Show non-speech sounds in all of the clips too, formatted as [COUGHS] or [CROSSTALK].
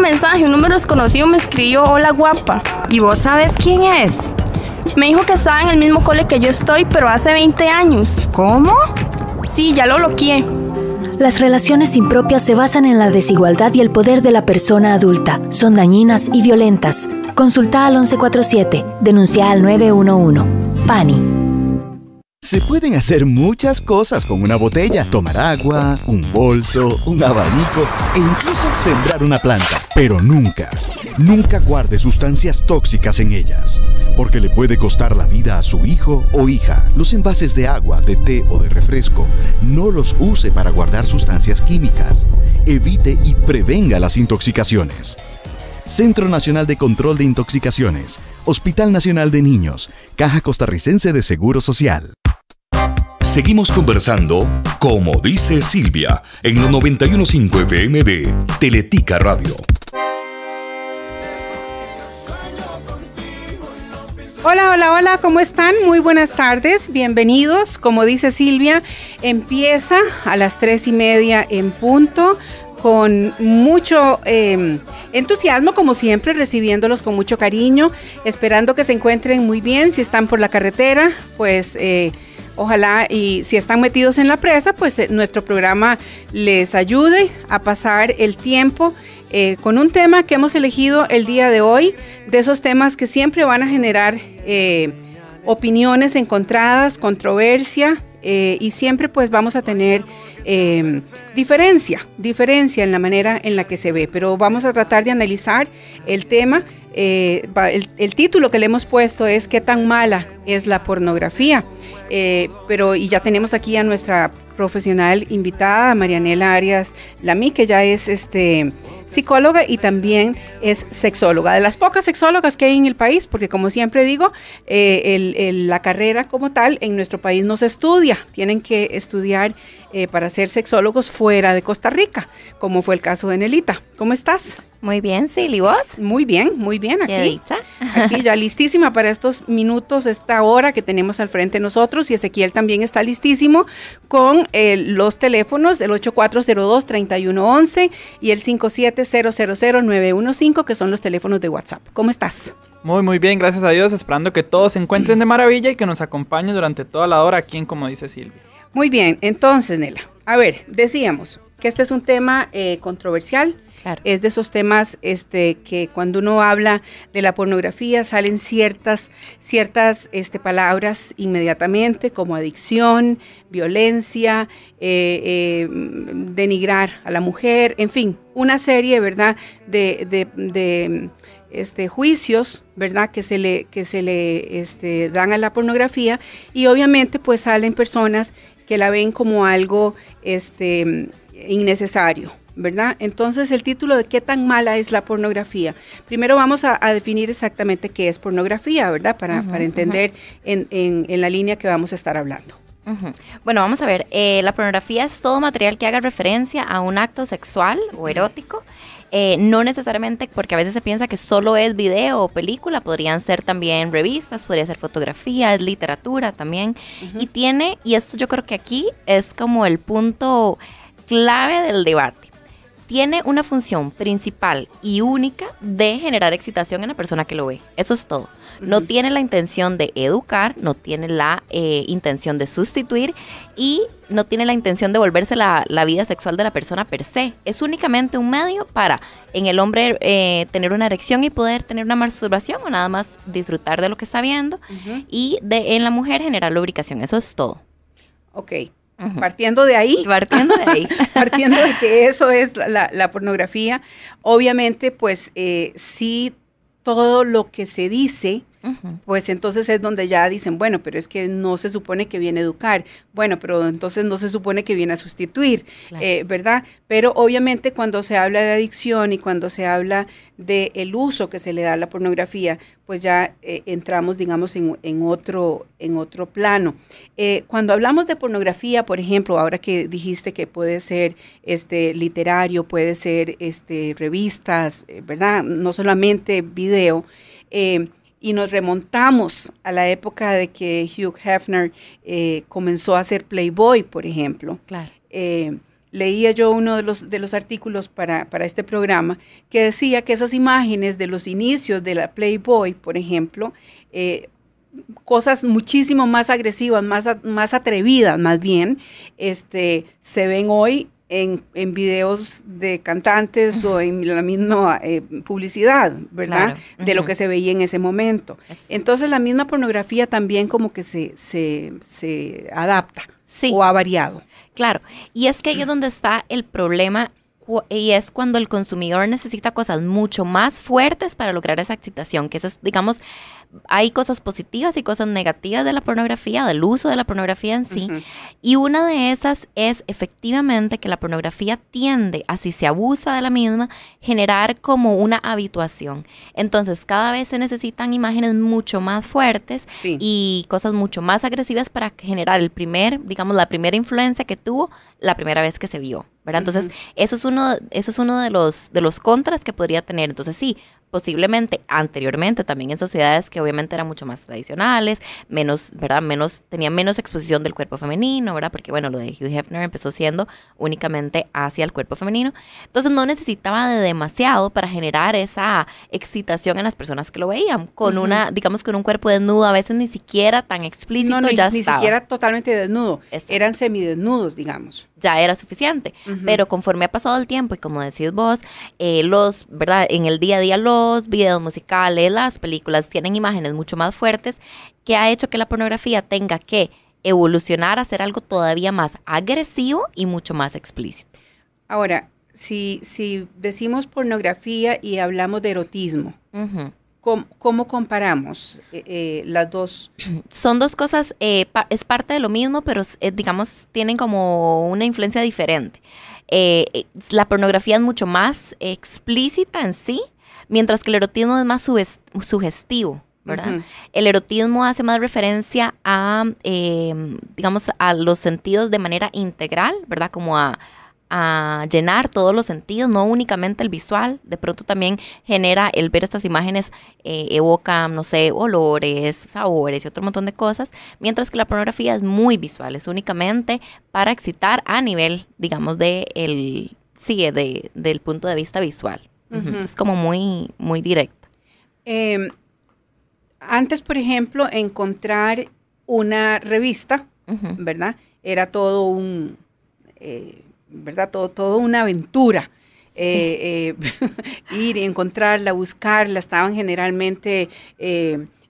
mensaje, un número desconocido me escribió hola guapa. ¿Y vos sabes quién es? Me dijo que estaba en el mismo cole que yo estoy, pero hace 20 años. ¿Cómo? Sí, ya lo bloqueé. Las relaciones impropias se basan en la desigualdad y el poder de la persona adulta. Son dañinas y violentas. Consulta al 1147. Denuncia al 911. PANI. Se pueden hacer muchas cosas con una botella. Tomar agua, un bolso, un abanico e incluso sembrar una planta. Pero nunca, nunca guarde sustancias tóxicas en ellas, porque le puede costar la vida a su hijo o hija. Los envases de agua, de té o de refresco, no los use para guardar sustancias químicas. Evite y prevenga las intoxicaciones. Centro Nacional de Control de Intoxicaciones, Hospital Nacional de Niños, Caja Costarricense de Seguro Social. Seguimos conversando, como dice Silvia, en los 915 FM Teletica Radio. Hola, hola, hola, ¿cómo están? Muy buenas tardes, bienvenidos. Como dice Silvia, empieza a las tres y media en punto con mucho em, entusiasmo, como siempre, recibiéndolos con mucho cariño, esperando que se encuentren muy bien. Si están por la carretera, pues eh, Ojalá y si están metidos en la presa, pues eh, nuestro programa les ayude a pasar el tiempo eh, con un tema que hemos elegido el día de hoy, de esos temas que siempre van a generar eh, opiniones encontradas, controversia, y siempre pues vamos a tener em, diferencia, diferencia en la manera en la que se ve, pero vamos a tratar de analizar el tema eh, el, título que le hemos puesto es ¿Qué tan mala es la pornografía? Eh, pero y ya tenemos aquí a nuestra profesional invitada, Marianela Arias Lamy, que ya es este, psicóloga y también es sexóloga, de las pocas sexólogas que hay en el país, porque como siempre digo, eh, la carrera como tal en nuestro país no se estudia, tienen que estudiar para ser sexólogos fuera de Costa Rica, como fue el caso de Nelita. ¿Cómo estás? Muy bien, Silly, ¿vos? Muy bien, muy bien aquí. aquí ya [LAUGHS] listísima para estos minutos, esta hora que tenemos al frente nosotros y Ezequiel también está listísimo con eh, los teléfonos, el 8402-3111 y el 57000915, que son los teléfonos de WhatsApp. ¿Cómo estás? Muy, muy bien, gracias a Dios, esperando que todos se encuentren de maravilla y que nos acompañen durante toda la hora aquí en Como dice Silvia. Muy bien, entonces, Nela, a ver, decíamos que este es un tema eh, controversial es de esos temas este, que cuando uno habla de la pornografía salen ciertas, ciertas este, palabras inmediatamente como adicción, violencia, eh, eh, denigrar a la mujer, en fin, una serie, ¿verdad?, de, este, juicios, ¿verdad?, que se le, que se le este, dan a la pornografía y obviamente pues salen personas que la ven como algo este, innecesario, ¿verdad? Entonces el título de qué tan mala es la pornografía. Primero vamos a, definir exactamente qué es pornografía, ¿verdad? Para, entender en, la línea que vamos a estar hablando. Bueno, vamos a ver, eh, la pornografía es todo material que haga referencia a un acto sexual o erótico. Eh, no necesariamente, porque a veces se piensa que solo es video o película, podrían ser también revistas, podría ser fotografía, es literatura también. Y tiene, y esto yo creo que aquí es como el punto clave del debate tiene una función principal y única de generar excitación en la persona que lo ve. Eso es todo. No tiene la intención de educar, no tiene la eh, intención de sustituir y no tiene la intención de volverse la, vida sexual de la persona per se. Es únicamente un medio para en el hombre eh, tener una erección y poder tener una masturbación o nada más disfrutar de lo que está viendo y de, en la mujer generar lubricación. Eso es todo. Ok. Partiendo de ahí. Partiendo de ahí. [LAUGHS] partiendo de que eso es la, la pornografía. Obviamente, pues eh, sí, todo lo que se dice pues entonces es donde ya dicen, bueno, pero es que no se supone que viene a educar, bueno, pero entonces no se supone que viene a sustituir, eh, ¿verdad? Pero obviamente cuando se habla de adicción y cuando se habla del el uso que se le da a la pornografía, pues ya eh, entramos, digamos, en, otro, en otro plano. Eh, cuando hablamos de pornografía, por ejemplo, ahora que dijiste que puede ser este, literario, puede ser este, revistas, ¿verdad? No solamente video y nos remontamos a la época de que Hugh Hefner eh, comenzó a hacer Playboy, por ejemplo. Claro. Eh, leía yo uno de los, de los artículos para, este programa que decía que esas imágenes de los inicios de la Playboy, por ejemplo, eh, cosas muchísimo más agresivas, más, más atrevidas más bien, este, se ven hoy en, en videos de cantantes o en la misma eh, publicidad, ¿verdad? De lo que se veía en ese momento. Entonces la misma pornografía también como que se, se, se adapta o ha variado. Claro, y es que ahí [CLEARS THROAT] es donde está el problema y es cuando el consumidor necesita cosas mucho más fuertes para lograr esa excitación, que eso es, digamos, hay cosas positivas y cosas negativas de la pornografía, del uso de la pornografía en sí. Y una de esas es efectivamente que la pornografía tiende, así si se abusa de la misma, generar como una habituación. Entonces cada vez se necesitan imágenes mucho más fuertes y cosas mucho más agresivas para generar el primer, digamos, la primera influencia que tuvo la primera vez que se vio. Entonces, eso es uno, eso es uno de los, de los contras que podría tener. Entonces, sí, posiblemente anteriormente también en sociedades que obviamente eran mucho más tradicionales, menos, ¿verdad? Menos, tenían menos exposición del cuerpo femenino, ¿verdad? Porque bueno, lo de Hugh Hefner empezó siendo únicamente hacia el cuerpo femenino. Entonces no necesitaba de demasiado para generar esa excitación en las personas que lo veían, con una, digamos, con un cuerpo desnudo, a veces ni siquiera tan explícito. No, no ni, siquiera totalmente desnudo, eran semidesnudos, digamos. Ya era suficiente, pero conforme ha pasado el tiempo y como decís vos, eh, los, ¿verdad? En el día a día los videos musicales, las películas tienen imágenes mucho más fuertes que ha hecho que la pornografía tenga que evolucionar a ser algo todavía más agresivo y mucho más explícito. Ahora, si, si decimos pornografía y hablamos de erotismo, ¿cómo, comparamos eh, eh, las dos? [CLEARS THROAT] Son dos cosas, eh, es parte de lo mismo, pero digamos, tienen como una influencia diferente. la pornografía es mucho más explícita en sí, Mientras que el erotismo es más sugestivo, ¿verdad? El erotismo hace más referencia a, eh, digamos, a los sentidos de manera integral, ¿verdad? Como a, llenar todos los sentidos, no únicamente el visual, de pronto también genera el ver estas imágenes, eh, evoca, no sé, olores, sabores y otro montón de cosas, mientras que la pornografía es muy visual, es únicamente para excitar a nivel, digamos, de el, sigue de, del punto de vista visual. Es como muy, muy directa. Em, antes, por ejemplo, encontrar una revista, ¿verdad? Era todo un, eh, ¿verdad? Todo, todo una aventura. Eh, eh, [LAUGHS] ir y encontrarla, buscarla, estaban generalmente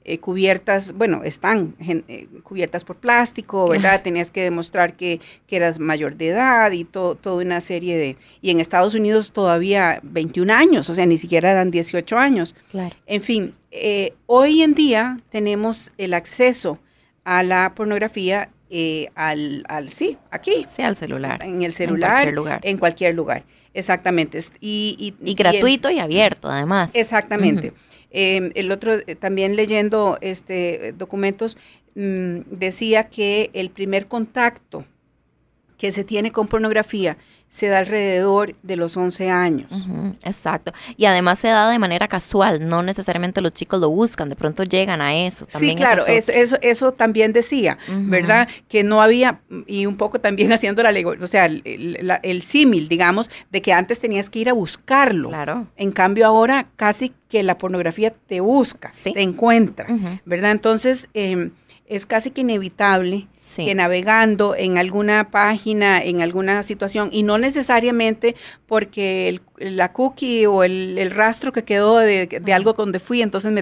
eh, cubiertas, bueno, están eh, cubiertas por plástico, ¿verdad? Tenías que demostrar que, eras mayor de edad y todo, toda una serie de... Y en Estados Unidos todavía 21 años, o sea, ni siquiera dan 18 años. Claro. En fin, eh, hoy en día tenemos el acceso a la pornografía al, al, sí, aquí. Sí, al celular. En el celular. En cualquier lugar. En cualquier lugar. Exactamente. Y, gratuito y, abierto, además. Exactamente. Em, el otro, eh, también leyendo este, documentos, mm, decía que el primer contacto que se tiene con pornografía se da alrededor de los 11 años. exacto. Y además se da de manera casual, no necesariamente los chicos lo buscan, de pronto llegan a eso. sí, claro, eso. Eso, también decía, ¿verdad? Que no había, y un poco también [LAUGHS] haciendo la o sea, el, símil, digamos, de que antes tenías que ir a buscarlo. Claro. En cambio ahora casi que la pornografía te busca, te encuentra, ¿verdad? Entonces, em, es casi que inevitable que navegando en alguna página, en alguna situación, y no necesariamente porque la cookie o el, rastro que quedó de, algo donde fui, entonces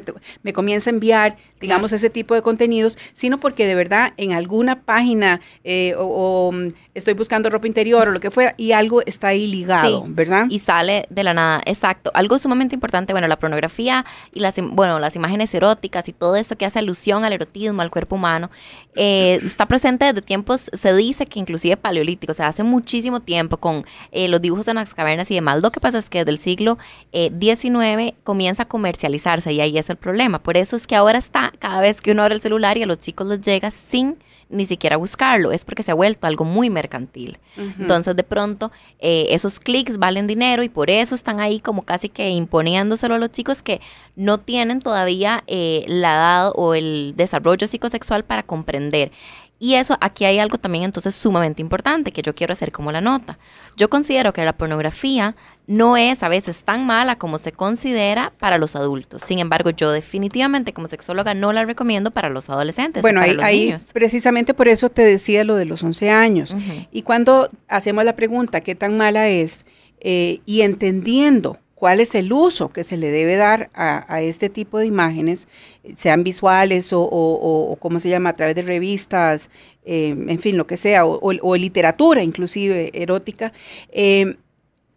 me, comienza a enviar, digamos, ese tipo de contenidos, sino porque de verdad en alguna página eh, o, mm, estoy buscando ropa interior o lo que fuera, y algo está ahí ligado, ¿verdad? Y sale de la nada, exacto. Algo sumamente importante, bueno, la pornografía y las, bueno, las imágenes eróticas y todo eso que hace alusión al erotismo, al cuerpo humano, eh, está presente desde tiempos, se dice que inclusive paleolítico, o sea, hace muchísimo tiempo con eh, los dibujos en las cavernas y demás. Lo que pasa es que desde el siglo XIX eh, comienza a comercializarse y ahí es el problema. Por eso es que ahora está, cada vez que uno abre el celular y a los chicos les llega sin ni siquiera buscarlo, es porque se ha vuelto algo muy mercantil. Entonces de pronto eh, esos clics valen dinero y por eso están ahí como casi que imponiéndoselo a los chicos que no tienen todavía la edad o el desarrollo psicosexual para comprender y eso, aquí hay algo también entonces sumamente importante que yo quiero hacer como la nota. Yo considero que la pornografía no es a veces tan mala como se considera para los adultos. Sin embargo, yo definitivamente como sexóloga no la recomiendo para los adolescentes. Bueno, los ahí precisamente por eso te decía lo de los 11 años. Y cuando hacemos la pregunta, ¿qué tan mala es? Eh, y entendiendo cuál es el uso que se le debe dar a, este tipo de imágenes, eh, sean visuales o, cómo se llama, a través de revistas, eh, en fin, lo que sea, o, literatura inclusive erótica. Eh,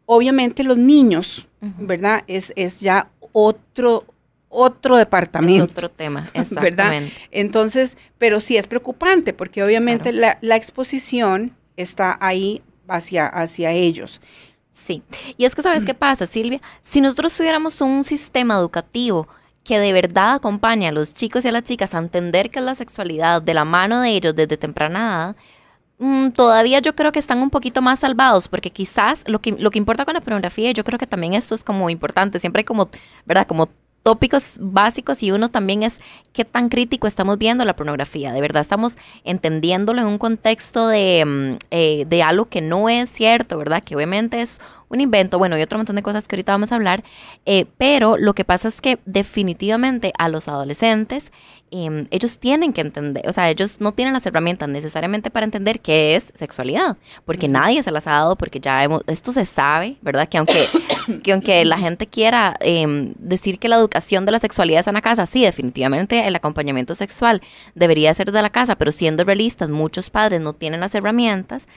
obviamente los niños, ¿verdad? Es, es ya otro, otro departamento. Es otro tema, [LAUGHS] exactamente. ¿verdad? Entonces, pero sí es preocupante porque obviamente la, exposición está ahí hacia, hacia ellos. Sí, y es que sabes qué mm. pasa, Silvia, si nosotros tuviéramos un sistema educativo que de verdad acompañe a los chicos y a las chicas a entender que es la sexualidad de la mano de ellos desde temprana mm, todavía yo creo que están un poquito más salvados, porque quizás lo que, lo que importa con la pornografía, yo creo que también esto es como importante, siempre hay como, ¿verdad? Como tópicos básicos y uno también es qué tan crítico estamos viendo la pornografía. De verdad, estamos entendiéndolo en un contexto de, mm, eh, de algo que no es cierto, ¿verdad? Que obviamente es un invento, bueno, y otro montón de cosas que ahorita vamos a hablar, eh, pero lo que pasa es que definitivamente a los adolescentes Em, ellos tienen que entender, o sea, ellos no tienen las herramientas necesariamente para entender qué es sexualidad, porque nadie se las ha dado, porque ya hemos, esto se sabe, ¿verdad? Que aunque, [COUGHS] que aunque la gente quiera em, decir que la educación de la sexualidad es en la casa, sí, definitivamente el acompañamiento sexual debería ser de la casa, pero siendo realistas, muchos padres no tienen las herramientas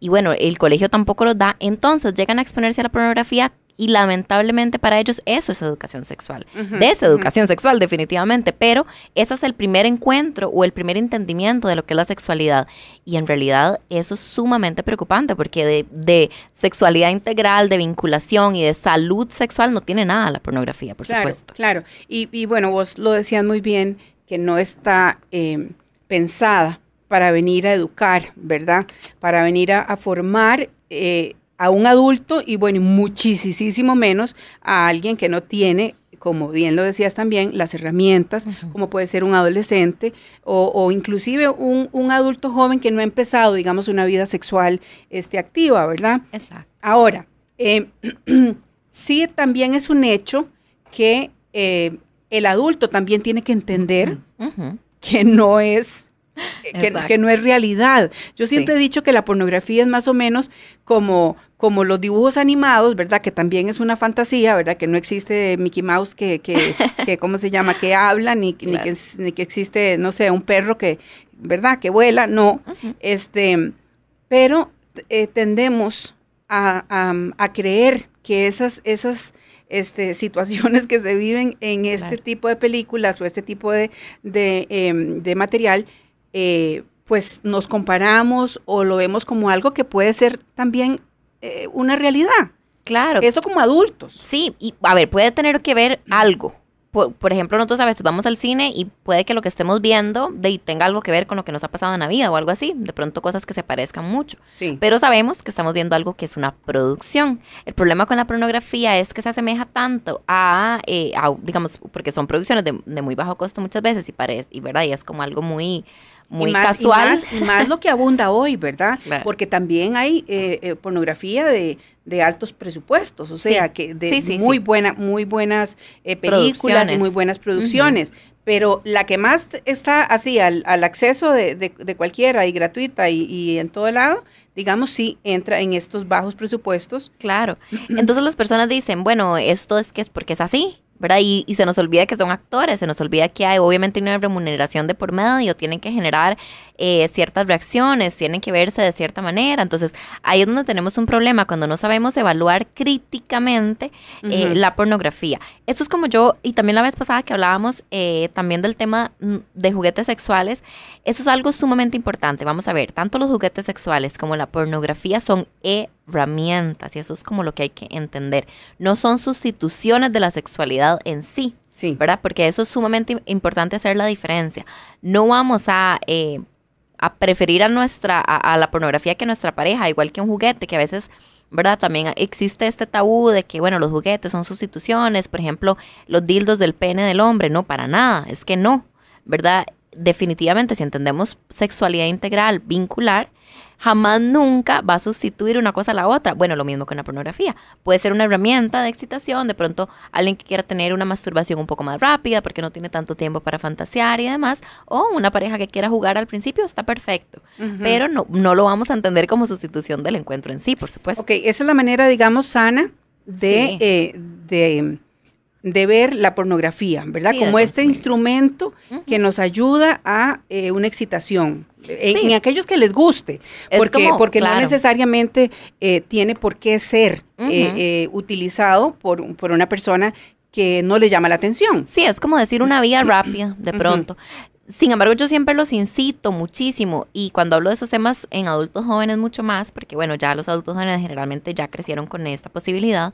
y bueno, el colegio tampoco los da, entonces llegan a exponerse a la pornografía y lamentablemente para ellos eso es educación sexual. Deseducación sexual, definitivamente. Pero ese es el primer encuentro o el primer entendimiento de lo que es la sexualidad. Y en realidad eso es sumamente preocupante porque de, sexualidad integral, de vinculación y de salud sexual no tiene nada la pornografía, por supuesto. Claro. Y, y bueno, vos lo decías muy bien, que no está em, pensada para venir a educar, ¿verdad? Para venir a, formar. Eh, a un adulto y bueno, muchísimo menos a alguien que no tiene, como bien lo decías también, las herramientas, como puede ser un adolescente o, inclusive un, adulto joven que no ha empezado, digamos, una vida sexual este, activa, ¿verdad? Exacto. Ahora, em, [CLEARS THROAT] sí también es un hecho que eh, el adulto también tiene que entender que no es que, no es realidad. Yo siempre he dicho que la pornografía es más o menos como, como los dibujos animados, ¿verdad? Que también es una fantasía, ¿verdad? Que no existe Mickey Mouse que, [LAUGHS] ¿cómo se llama? Que habla, ni, que, existe, no sé, un perro que, ¿verdad? Que vuela, no. Este, pero eh, tendemos a, creer que esas, esas este, [LAUGHS] situaciones que se viven en este tipo de películas o este tipo de, de em, material eh, pues nos comparamos o lo vemos como algo que puede ser también eh, una realidad. Claro. Eso como adultos. Sí, y a ver, puede tener que ver algo. Por, ejemplo, nosotros a veces vamos al cine y puede que lo que estemos viendo tenga algo que ver con lo que nos ha pasado en la vida o algo así. De pronto cosas que se parezcan mucho. Sí. Pero sabemos que estamos viendo algo que es una producción. El problema con la pornografía es que se asemeja tanto a, eh, digamos, porque son producciones de, muy bajo costo muchas veces y parece, y verdad, y es como algo muy y más, casual. Y más, lo que abunda hoy, ¿verdad? [LAUGHS] Porque también hay eh, eh, pornografía de, de, altos presupuestos, o sea, que de muy, Buena, muy buenas eh, películas, y muy buenas producciones. Pero la que más está así al, al acceso de, cualquiera y gratuita y, y en todo lado, digamos, sí entra en estos bajos presupuestos. Claro. Entonces las personas dicen, bueno, esto es que es porque es así y, se nos olvida que son actores, se nos olvida que hay obviamente una remuneración de por medio, tienen que generar eh, ciertas reacciones, tienen que verse de cierta manera. Entonces, ahí es donde tenemos un problema, cuando no sabemos evaluar críticamente eh, la pornografía. Eso es como yo, y también la vez pasada que hablábamos eh, también del tema mm, de juguetes sexuales, eso es algo sumamente importante. Vamos a ver, tanto los juguetes sexuales como la pornografía son e herramientas y eso es como lo que hay que entender. No son sustituciones de la sexualidad en sí, sí. ¿verdad? Porque eso es sumamente importante hacer la diferencia. No vamos a, eh, a preferir a, nuestra, a, la pornografía que nuestra pareja, igual que un juguete que a veces... ¿verdad? También existe este tabú de que, bueno, los juguetes son sustituciones, por ejemplo, los dildos del pene del hombre, no, para nada, es que no, ¿verdad? Definitivamente, si entendemos sexualidad integral, vincular, jamás nunca va a sustituir una cosa a la otra. Bueno, lo mismo con la pornografía. Puede ser una herramienta de excitación, de pronto alguien que quiera tener una masturbación un poco más rápida porque no tiene tanto tiempo para fantasear y demás, o una pareja que quiera jugar al principio está perfecto, pero no, no lo vamos a entender como sustitución del encuentro en sí, por supuesto. Ok, esa es la manera, digamos, sana de, eh, de ver la pornografía, ¿verdad? Como este instrumento que nos ayuda a eh, una excitación en, aquellos que les guste, porque, porque no necesariamente eh, tiene por qué ser eh, eh, utilizado por, por, una persona que no le llama la atención. Sí, es como decir una vía [CLEARS THROAT] rápida de pronto. Sin embargo, yo siempre los incito muchísimo y cuando hablo de esos temas en adultos jóvenes mucho más, porque bueno, ya los adultos jóvenes generalmente ya crecieron con esta posibilidad,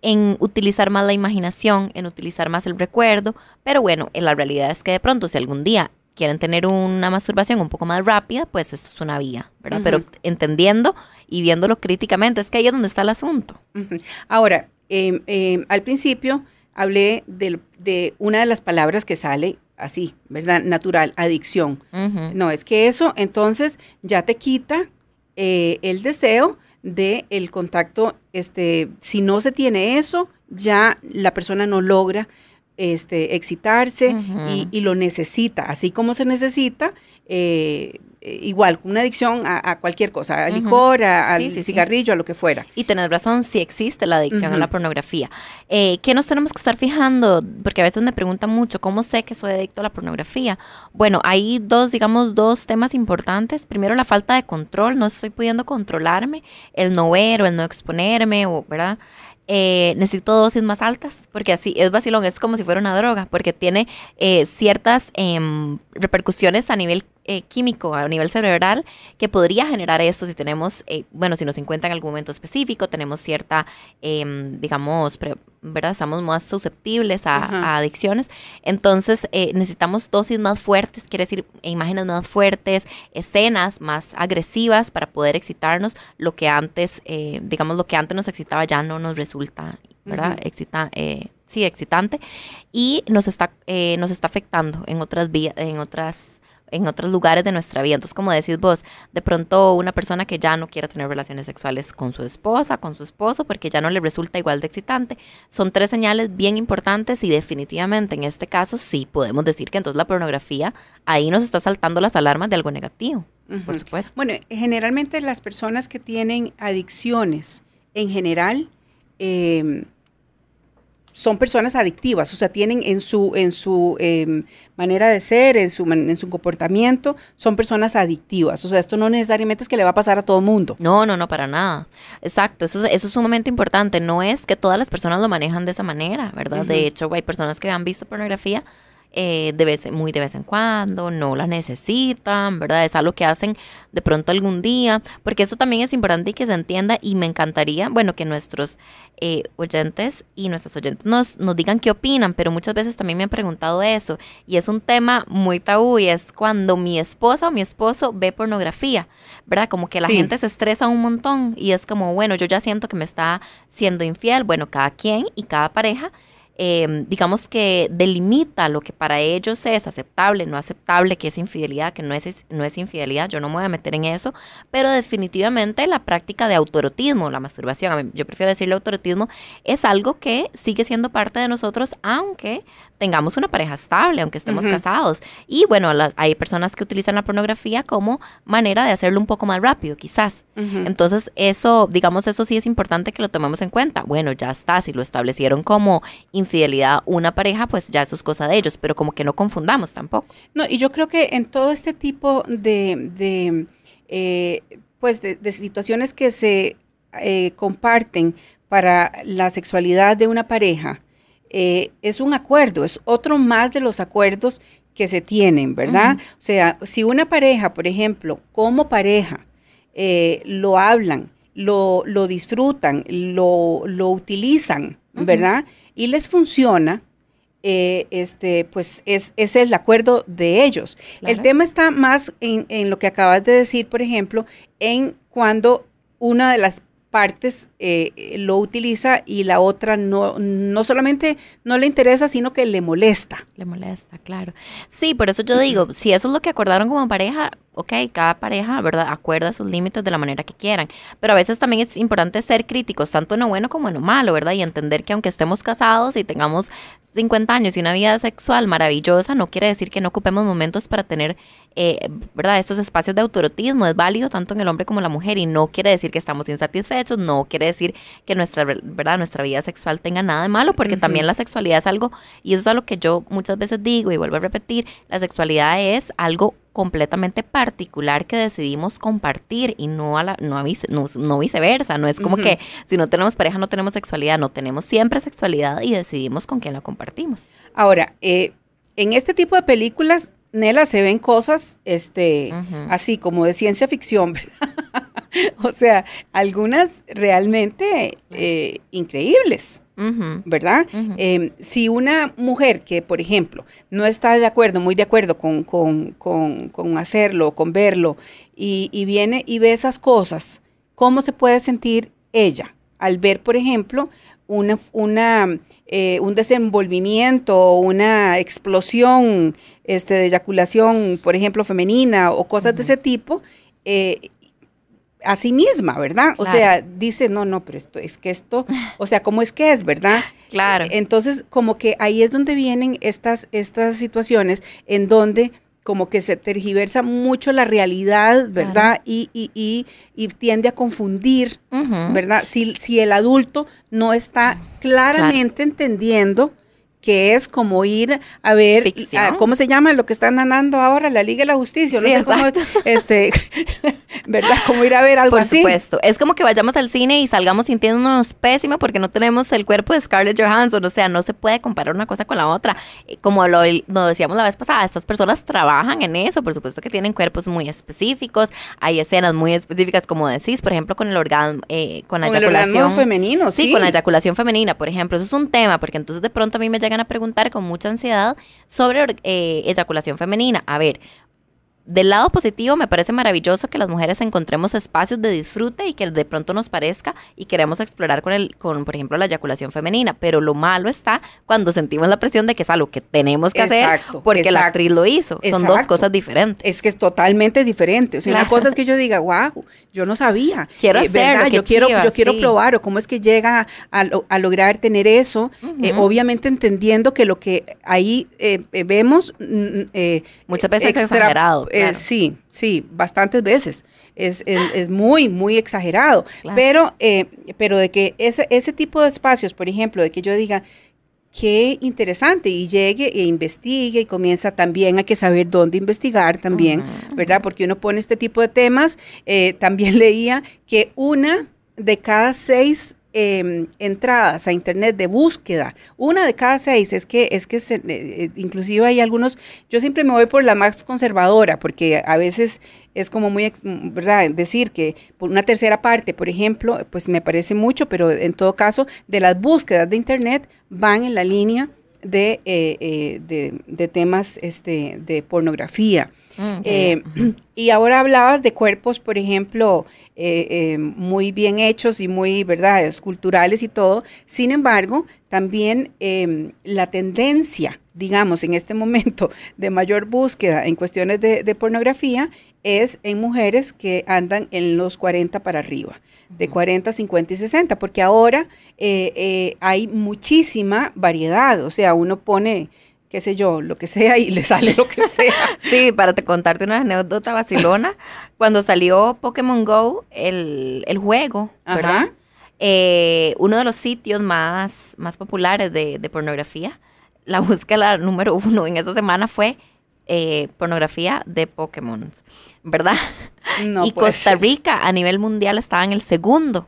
en utilizar más la imaginación, en utilizar más el recuerdo, pero bueno, la realidad es que de pronto si algún día quieren tener una masturbación un poco más rápida, pues eso es una vía, ¿verdad? Pero entendiendo y viéndolo críticamente, es que ahí es donde está el asunto. Ahora, em, em, al principio hablé de, una de las palabras que sale así, ¿verdad? Natural, adicción. No, es que eso entonces ya te quita eh, el deseo de el contacto, este, si no se tiene eso, ya la persona no logra este, excitarse y, lo necesita, así como se necesita. Eh, eh igual, una adicción a, cualquier cosa, al licor, al cigarrillo, a lo que fuera. Y tenés razón, sí existe la adicción a la pornografía. Eh, ¿Qué nos tenemos que estar fijando? Porque a veces me preguntan mucho, ¿cómo sé que soy adicto a la pornografía? Bueno, hay dos, digamos, dos temas importantes. Primero, la falta de control, no estoy pudiendo controlarme, el no ver o el no exponerme, o, ¿verdad? eh, necesito dosis más altas, porque así es vacilón, es como si fuera una droga, porque tiene eh, ciertas em, repercusiones a nivel eh, químico a nivel cerebral que podría generar esto si tenemos, eh, bueno, si nos encuentra en algún momento específico, tenemos cierta, em, digamos, ¿verdad? Estamos más susceptibles a, adicciones. Entonces eh, necesitamos dosis más fuertes, quiere decir e imágenes más fuertes, escenas más agresivas para poder excitarnos. Lo que antes, digamos, lo que antes nos excitaba ya no nos resulta, ¿verdad? sí, excitante. Y nos está, nos está afectando en otras vías, en otras en otros lugares de nuestra vida. Entonces, como decís vos, de pronto una persona que ya no quiera tener relaciones sexuales con su esposa, con su esposo, porque ya no le resulta igual de excitante, son tres señales bien importantes y definitivamente en este caso sí podemos decir que entonces la pornografía ahí nos está saltando las alarmas de algo negativo, por supuesto. Bueno, generalmente las personas que tienen adicciones en general, eh, son personas adictivas, o sea, tienen en su, en su em, manera de ser, en su, en su comportamiento, son personas adictivas. O sea, esto no necesariamente es que le va a pasar a todo mundo. No, no, no, para nada. Exacto, eso, es sumamente importante. No es que todas las personas lo manejan de esa manera, ¿verdad? De hecho, hay personas que han visto pornografía eh, de vez, muy de vez en cuando, no las necesitan, ¿verdad? Es algo que hacen de pronto algún día, porque eso también es importante y que se entienda y me encantaría, bueno, que nuestros eh, oyentes y nuestras oyentes nos, nos digan qué opinan, pero muchas veces también me han preguntado eso y es un tema muy tabú y es cuando mi esposa o mi esposo ve pornografía, ¿verdad? Como que la gente se estresa un montón y es como, bueno, yo ya siento que me está siendo infiel, bueno, cada quien y cada pareja Em, digamos que delimita lo que para ellos es aceptable, no aceptable, que es infidelidad, que no es, no es infidelidad, yo no me voy a meter en eso, pero definitivamente la práctica de autorotismo, la masturbación, yo prefiero decirle autorotismo, es algo que sigue siendo parte de nosotros, aunque tengamos una pareja estable, aunque estemos casados. Y bueno, hay personas que utilizan la pornografía como manera de hacerlo un poco más rápido, quizás. Entonces, eso, digamos, eso sí es importante que lo tomemos en cuenta. Bueno, ya está, si lo establecieron como infidelidad una pareja, pues ya eso es cosa de ellos, pero como que no confundamos tampoco. No, y yo creo que en todo este tipo de, eh, pues, de, situaciones que se eh, comparten para la sexualidad de una pareja, eh, es un acuerdo, es otro más de los acuerdos que se tienen, ¿verdad? O sea, si una pareja, por ejemplo, como pareja, eh, lo hablan, lo, lo disfrutan, lo, lo utilizan, ¿verdad? Y les funciona, eh, este, pues es, ese es el acuerdo de ellos. El tema está más en, en, lo que acabas de decir, por ejemplo, en cuando una de las partes eh, lo utiliza y la otra no, no solamente no le interesa, sino que le molesta. Le molesta, claro. Sí, por eso yo digo, si eso es lo que acordaron como pareja, ok, cada pareja, ¿verdad? Acuerda sus límites de la manera que quieran. Pero a veces también es importante ser críticos, tanto en lo bueno como en lo malo, ¿verdad? Y entender que aunque estemos casados y tengamos 50 años y una vida sexual maravillosa, no quiere decir que no ocupemos momentos para tener eh, ¿verdad? Estos espacios de autorotismo es válido tanto en el hombre como en la mujer y no quiere decir que estamos insatisfechos, no quiere decir que nuestra, ¿verdad? nuestra vida sexual tenga nada de malo, porque también la sexualidad es algo, y eso es a lo que yo muchas veces digo y vuelvo a repetir, la sexualidad es algo completamente particular que decidimos compartir y no a la, no, no, viceversa, no es como que si no tenemos pareja no tenemos sexualidad, no tenemos siempre sexualidad y decidimos con quién la compartimos. Ahora, eh, en este tipo de películas Nela, se ven cosas, este, así como de ciencia ficción, [LAUGHS] o sea, algunas realmente eh, increíbles. ¿Verdad? Em, si una mujer que, por ejemplo, no está de acuerdo, muy de acuerdo con, con, con, con hacerlo, con verlo, y, y, viene y ve esas cosas, ¿cómo se puede sentir ella al ver, por ejemplo, una, eh, un desenvolvimiento, una explosión este, de eyaculación, por ejemplo, femenina o cosas de ese tipo, eh, a sí misma, ¿verdad? O sea, dice, no, no, pero esto es que esto, o sea, ¿cómo es que es, verdad? Claro. Entonces, como que ahí es donde vienen estas, estas situaciones en donde como que se tergiversa mucho la realidad, ¿verdad? Y, y, y, tiende a confundir, ¿verdad? Si, si el adulto no está claramente entendiendo que es como ir a ver cómo se llama lo que están andando ahora la Liga de la Justicia, no [LAUGHS] este, [LAUGHS] ¿verdad? Como ir a ver algo así. Por supuesto, es como que vayamos al cine y salgamos sintiéndonos pésimos porque no tenemos el cuerpo de Scarlett Johansson, o sea, no se puede comparar una cosa con la otra. Como lo nos decíamos la vez pasada, estas personas trabajan en eso, por supuesto que tienen cuerpos muy específicos, hay escenas muy específicas como decís, por ejemplo, con el orgasmo eh, con la eyaculación femenino, sí, con la eyaculación femenina, por ejemplo, eso es un tema porque entonces de pronto a mí me llegan a preguntar con mucha ansiedad sobre eh, eyaculación femenina. A ver, del lado positivo me parece maravilloso que las mujeres encontremos espacios de disfrute y que de pronto nos parezca y queremos explorar con el con por ejemplo la eyaculación femenina, pero lo malo está cuando sentimos la presión de que es algo que tenemos que hacer porque la actriz lo hizo. Son dos cosas diferentes. Es que es totalmente diferente, o sea, una cosa es que yo diga, "Wow, yo no sabía." Quiero eh, yo quiero yo quiero probar o cómo es que llega a, lograr tener eso, eh, obviamente entendiendo que lo que ahí eh, eh, vemos mm, mm, muchas veces exagerado eh, sí, sí, bastantes veces. Es, ¡Ah! muy, muy exagerado. Pero, eh, pero de que ese, ese tipo de espacios, por ejemplo, de que yo diga, qué interesante y llegue e investigue y comienza también a que saber dónde investigar también, ¿verdad? Porque uno pone este tipo de temas. Eh, también [LAUGHS] leía que una de cada seis Em, entradas a internet de búsqueda, una de cada seis, es que, es que se, eh, eh, inclusive hay algunos, yo siempre me voy por la más conservadora, porque a veces es como muy, ¿verdad? Decir que por una tercera parte, por ejemplo, pues me parece mucho, pero en todo caso, de las búsquedas de internet van en la línea eh, eh, de, temas este, de pornografía. Mm, eh, [CLEARS THROAT] y ahora hablabas de cuerpos, por ejemplo, muy bien hechos y muy, ¿verdad?, esculturales y todo. Sin embargo, también em, la tendencia, digamos, en este [LAUGHS] momento de mayor búsqueda en cuestiones de, de pornografía es en mujeres que andan en los 40 para arriba de 40, 50 y 60, porque ahora eh, eh, hay muchísima variedad, o sea, uno pone qué sé yo, lo que sea y le sale lo que sea. [LAUGHS] sí, para contarte una anécdota vacilona, [LAUGHS] cuando salió Pokémon Go, el, juego, ¿verdad? Eh, uno de los sitios más, más populares de, pornografía, la búsqueda número uno en esa semana fue pornografía de Pokémon, ¿verdad? y Costa Rica a nivel mundial estaba en el segundo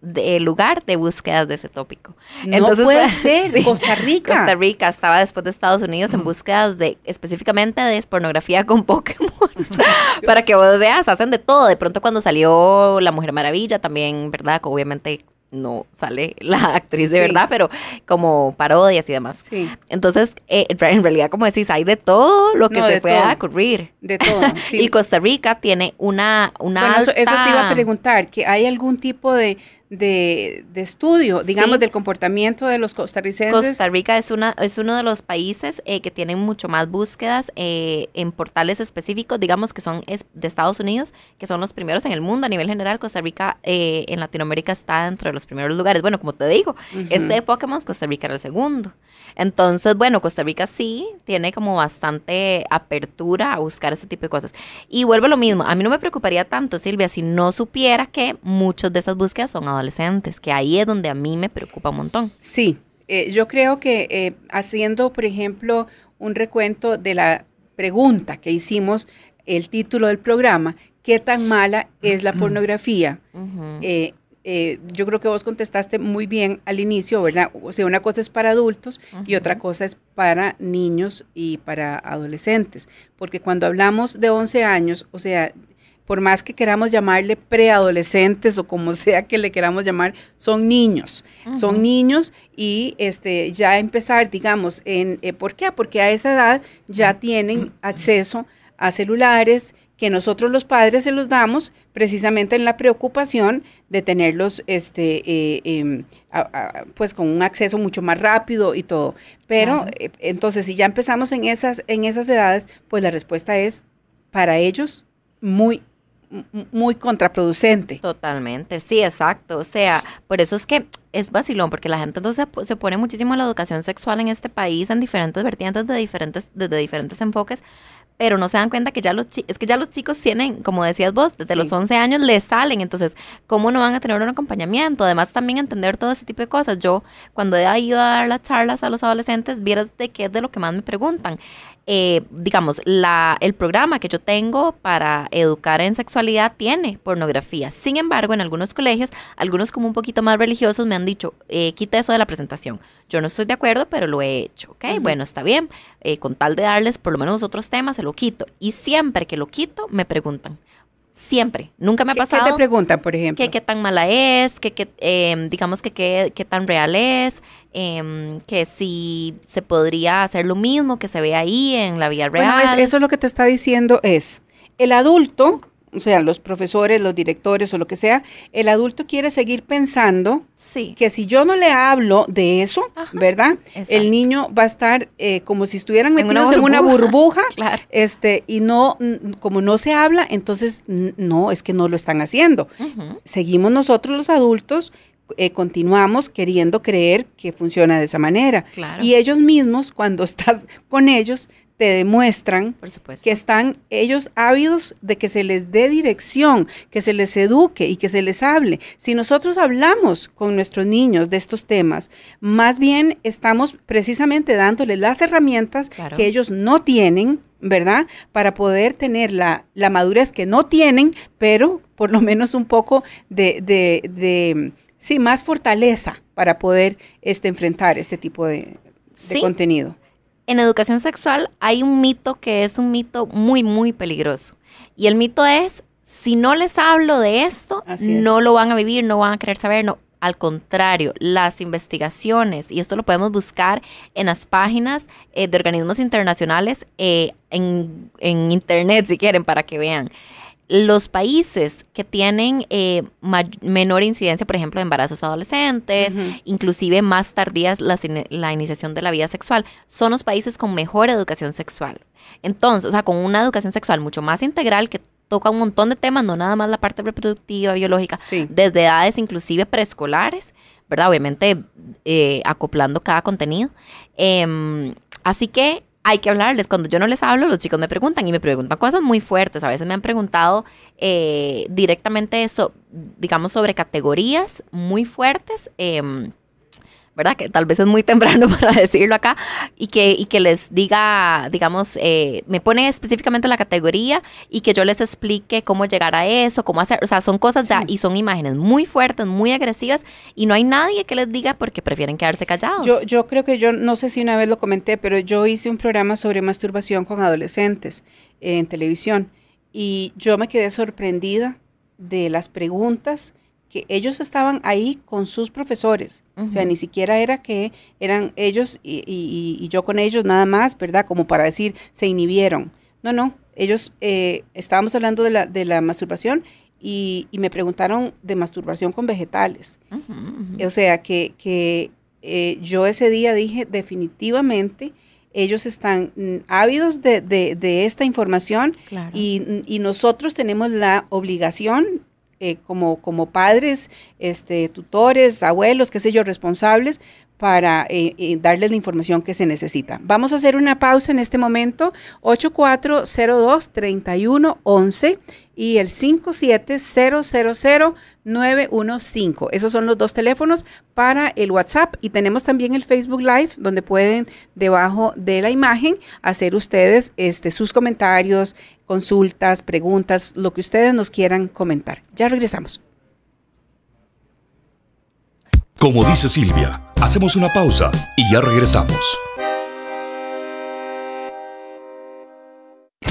de eh, lugar de búsquedas de ese tópico. No Entonces, puede [LAUGHS] ser, Costa Rica. Costa Rica estaba después de Estados Unidos en mm. búsquedas de específicamente de pornografía con [LAUGHS] Pokémon. [LAUGHS] para que vos veas, hacen de todo. De pronto cuando salió La Mujer Maravilla también, ¿verdad? Obviamente no sale la [LAUGHS] actriz de verdad, pero como parodias y demás. Entonces, eh, en realidad, como decís, hay de todo lo que se pueda ocurrir. De [LAUGHS] todo. y Costa Rica tiene una... una bueno, eso, te iba a preguntar, que hay algún tipo de, de, estudio, digamos, del comportamiento de los costarricenses. Costa Rica es, una, es uno de los países eh, que tienen mucho más búsquedas eh, en portales específicos, digamos, que son de Estados Unidos, que son los primeros en el mundo a nivel general. Costa Rica eh, en Latinoamérica está dentro de los primeros lugares. Bueno, como te digo, este de Pokémon, Costa Rica era el segundo. Entonces, bueno, Costa Rica sí tiene como bastante apertura a buscar ese tipo de cosas. Y vuelvo lo mismo, a mí no me preocuparía tanto, Silvia, si no supiera que muchos de esas búsquedas son ahora adolescentes, que ahí es donde a mí me preocupa un montón. Sí, eh, yo creo que eh, haciendo, por ejemplo, un recuento de la pregunta que hicimos, el título del programa, ¿qué tan mala es la pornografía? Eh, yo creo que vos contestaste muy bien al inicio, ¿verdad? O sea, una cosa es para adultos y otra cosa es para niños y para adolescentes, porque cuando hablamos de 11 años, o sea, por más que queramos llamarle preadolescentes o como [LAUGHS] sea que le queramos llamar, son niños. Son niños y este, ya empezar, digamos, en, eh, ¿por qué? Porque a esa edad ya tienen acceso a celulares que nosotros los padres se los damos precisamente en la preocupación de tenerlos este, eh, em, pues con un acceso mucho más rápido y todo. Pero eh, entonces si ya empezamos en esas, en esas edades, pues la respuesta es para ellos muy muy contraproducente. Totalmente, sí, exacto. O sea, por eso es que es vacilón, porque la gente entonces se pone muchísimo a la educación sexual en este país, en diferentes vertientes, de diferentes, desde diferentes enfoques, pero no se dan cuenta que ya los es que ya los chicos tienen, como decías vos, desde los 11 años les salen, entonces, ¿cómo no van a tener un acompañamiento? Además, también entender todo ese tipo de cosas. Yo, cuando he ido a dar las charlas a los adolescentes, vieras de qué es de lo que más me preguntan eh, digamos, el programa que yo tengo para educar en sexualidad tiene pornografía. Sin embargo, en algunos colegios, algunos como un poquito más religiosos me han dicho, eh, quita eso de la presentación. Yo no estoy de acuerdo, pero lo he hecho, Bueno, está bien. Eh, con tal de darles por lo menos otros temas, se lo quito. Y siempre que lo quito, me preguntan, siempre. Nunca me ha pasado. ¿Qué te preguntan, por ejemplo? Que qué tan mala es, que, em, digamos que qué tan real es, em, que si se podría hacer lo mismo que se ve ahí en la vida real. Bueno, eso es lo que te está diciendo es, el adulto o sea, los profesores, los directores o lo que sea, el adulto quiere seguir pensando sí. que si yo no le hablo de eso, ¿verdad? El niño va a estar eh, como si estuvieran en una burbuja, [LAUGHS] este, y no, como no se habla, entonces no, es que no lo están haciendo. Seguimos nosotros los adultos eh, continuamos queriendo creer que funciona de esa manera. Y ellos mismos, cuando [LAUGHS] estás con ellos, te demuestran que están ellos ávidos de que se les dé dirección, que se les eduque y que se les hable. Si nosotros hablamos con nuestros niños de estos temas, más bien estamos precisamente dándoles las herramientas que ellos no tienen, ¿verdad? Para poder tener la, madurez que no tienen, pero por lo menos un poco de, de, de sí, más fortaleza para poder este, enfrentar este tipo de, contenido en educación sexual hay un mito que es un mito muy, muy peligroso. Y el mito es, si no les hablo de esto, no lo van a vivir, no van a querer saber, no. Al contrario, las investigaciones, y esto lo podemos buscar en las páginas eh, de organismos internacionales, eh, en, en internet si quieren, para que vean los países que tienen eh, menor incidencia, por ejemplo, de embarazos adolescentes, inclusive más tardías la, iniciación de la vida sexual, son los países con mejor educación sexual. Entonces, o sea, con una educación sexual mucho más integral que toca un montón de temas, no nada más la parte reproductiva, biológica, desde edades inclusive preescolares, ¿verdad? Obviamente eh, acoplando cada contenido. Em, así que hay que hablarles. Cuando yo no les hablo, los chicos me preguntan y me preguntan cosas muy fuertes. A veces me han preguntado eh, directamente eso, digamos, sobre categorías muy fuertes. Eh, ¿verdad? Que tal vez es muy temprano [LAUGHS] para decirlo acá, y que, y que les diga, digamos, eh, me pone específicamente la categoría y que yo les explique cómo llegar a eso, cómo hacer, o sea, son cosas ya y son imágenes muy fuertes, muy agresivas, y no hay nadie que les diga porque prefieren quedarse callados. Yo, yo creo que yo, no sé si una vez lo comenté, pero yo hice un programa sobre masturbación con adolescentes eh, en televisión y yo me quedé sorprendida de las preguntas que ellos estaban ahí con sus profesores. O sea, ni siquiera era que eran ellos y, yo con ellos nada más, ¿verdad? Como para decir, se inhibieron. No, no, ellos eh, estábamos hablando de la, masturbación y, me preguntaron de masturbación con vegetales. O sea, que, eh, yo ese día dije definitivamente ellos están mm, ávidos de, esta información y, nosotros tenemos la obligación eh, como, padres, este, tutores, abuelos, qué sé yo, responsables, para eh, eh, darles la información que se necesita. Vamos a hacer una pausa en este momento, 8402-3111 y el 57000. 915. Esos son los dos teléfonos para el WhatsApp y tenemos también el Facebook Live donde pueden debajo de la imagen hacer ustedes este, sus comentarios, consultas, preguntas, lo que ustedes nos quieran comentar. Ya regresamos. Como dice Silvia, hacemos una pausa y ya regresamos.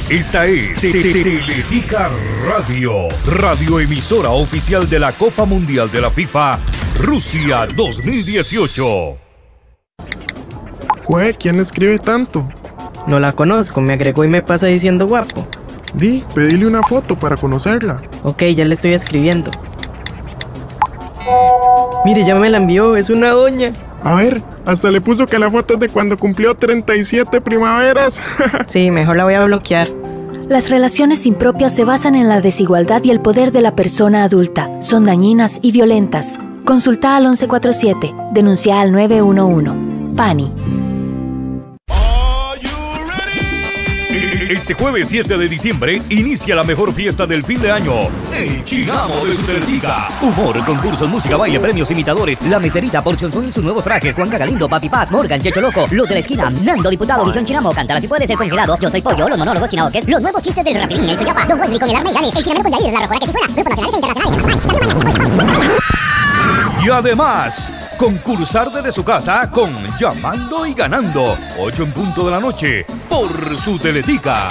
Esta es Teletica Radio, emisora oficial de la Copa Mundial de la FIFA Rusia 2018. Güey, ¿quién escribe tanto? No la conozco, me agregó y me pasa diciendo guapo. Di, pedile una foto para conocerla. Ok, ya le estoy escribiendo. Mire, ya me la envió, es una doña. A ver, hasta le puso que la foto es de cuando cumplió 37 primaveras. [LAUGHS] sí, mejor la voy a bloquear. Las relaciones impropias se basan en la desigualdad y el poder de la persona adulta. Son dañinas y violentas. Consulta al 1147. Denuncia al 911. PANI. Este jueves 7 de diciembre inicia la mejor fiesta del fin de año. El Chinamo de Humor, concursos, música, baile, premios, imitadores. La meserita por y sus nuevos trajes. Juan Galindo, Papi Paz, Morgan, Checho Loco, Luz de la Esquina, Nando, Diputado, Visión Chinamo, Cántala si puedes, El Congelado, Yo Soy Pollo, Los Monólogos Chinaoques, Los Nuevos Chistes del rapín, El Soyapa, Don Wesley con el arma y El Chinamo con pues, Yair, La Rojora que se suena, Grupos Nacionales e Internacionales, pues, y además, concursar desde su casa con Llamando y Ganando, 8 en punto de la noche, por su Teletica.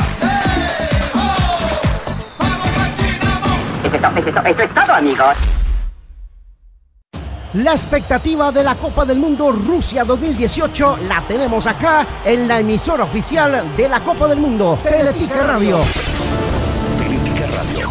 es, amigos. La expectativa de la Copa del Mundo Rusia 2018 la tenemos acá en la emisora oficial de la Copa del Mundo, Teletica Radio. Teletica Radio.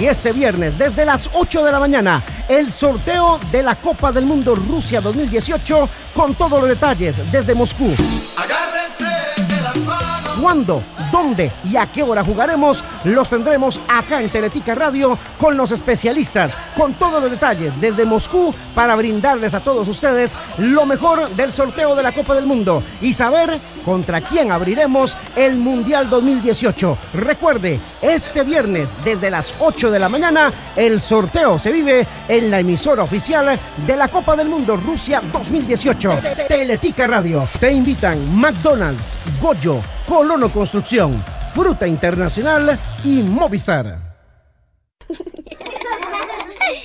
Y este viernes desde las 8 de la mañana el sorteo de la Copa del Mundo Rusia 2018 con todos los detalles desde Moscú. Agárrense de las manos. ¿Cuándo? dónde y a qué hora jugaremos, los tendremos acá en Teletica Radio con los especialistas, con todos los detalles desde Moscú para brindarles a todos ustedes lo mejor del sorteo de la Copa del Mundo y saber contra quién abriremos el Mundial 2018. Recuerde, este viernes desde las 8 de la mañana el sorteo se vive en la emisora oficial de la Copa del Mundo Rusia 2018. Teletica Radio. Te invitan McDonald's, Goyo, Colono Construcción, Fruta Internacional y Movistar.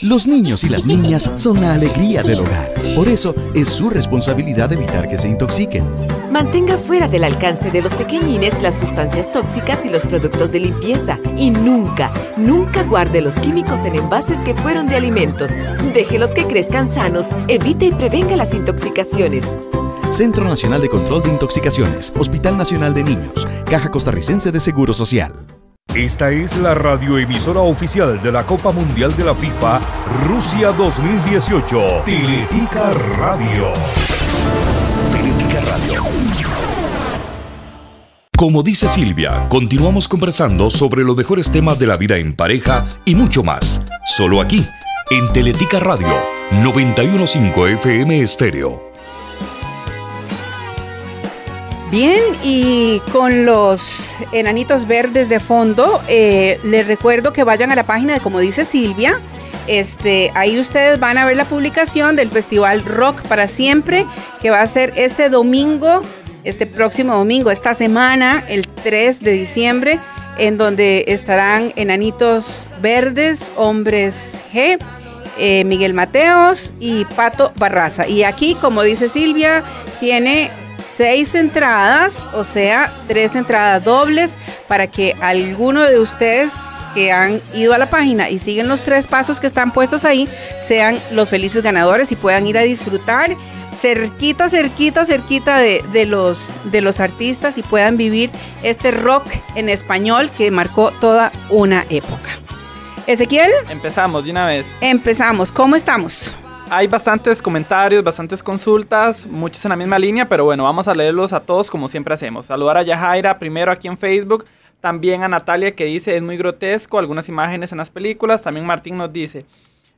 Los niños y las niñas son la alegría del hogar. Por eso es su responsabilidad evitar que se intoxiquen. Mantenga fuera del alcance de los pequeñines las sustancias tóxicas y los productos de limpieza. Y nunca, nunca guarde los químicos en envases que fueron de alimentos. Déjelos que crezcan sanos, evite y prevenga las intoxicaciones. Centro Nacional de Control de Intoxicaciones, Hospital Nacional de Niños, Caja Costarricense de Seguro Social. Esta es la radioemisora oficial de la Copa Mundial de la FIFA Rusia 2018, Teletica Radio. Teletica Radio. Como dice Silvia, continuamos conversando sobre los mejores temas de la vida en pareja y mucho más, solo aquí, en Teletica Radio 915 FM Estéreo. Bien, y con los enanitos verdes de fondo, eh, les recuerdo que vayan a la página de como dice Silvia. Este, ahí ustedes van a ver la publicación del Festival Rock para Siempre, que va a ser este domingo, este próximo domingo, esta semana, el 3 de diciembre, en donde estarán Enanitos Verdes, Hombres G, eh, Miguel Mateos y Pato Barraza. Y aquí, como dice Silvia, tiene seis entradas, o sea, tres entradas dobles para que alguno de ustedes que han ido a la página y siguen los tres pasos que están puestos ahí sean los felices ganadores y puedan ir a disfrutar cerquita, cerquita, cerquita de, los, de los artistas y puedan vivir este rock en español que marcó toda una época. Ezequiel. Empezamos de una vez. Empezamos. ¿Cómo estamos? hay bastantes comentarios, bastantes consultas, muchos en la misma línea, pero bueno, vamos a leerlos a todos como siempre hacemos. Saludar a Yahaira primero aquí en Facebook, también a Natalia que dice es muy grotesco, algunas imágenes en las películas, también Martín nos dice,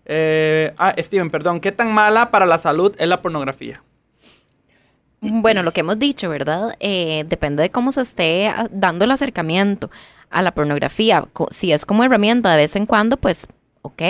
eh, ah, Steven, perdón, ¿qué tan mala para la salud es la pornografía? Bueno, lo que hemos dicho, ¿verdad? Eh, depende de cómo se esté ah, dando el acercamiento a la pornografía. Si es como herramienta de vez en cuando, pues ¿ok?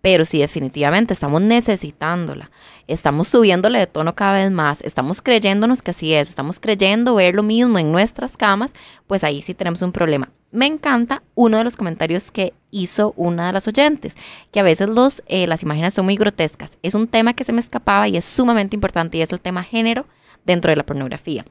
Pero si definitivamente estamos necesitándola, estamos subiéndole de tono cada vez más, estamos creyéndonos que así es, estamos creyendo ver lo mismo en nuestras camas, pues ahí sí tenemos un problema. Me encanta uno de los comentarios que hizo una de las oyentes, que a veces eh, las imágenes son muy grotescas. Es un tema que se me escapaba y es sumamente importante y es el tema género dentro de la pornografía.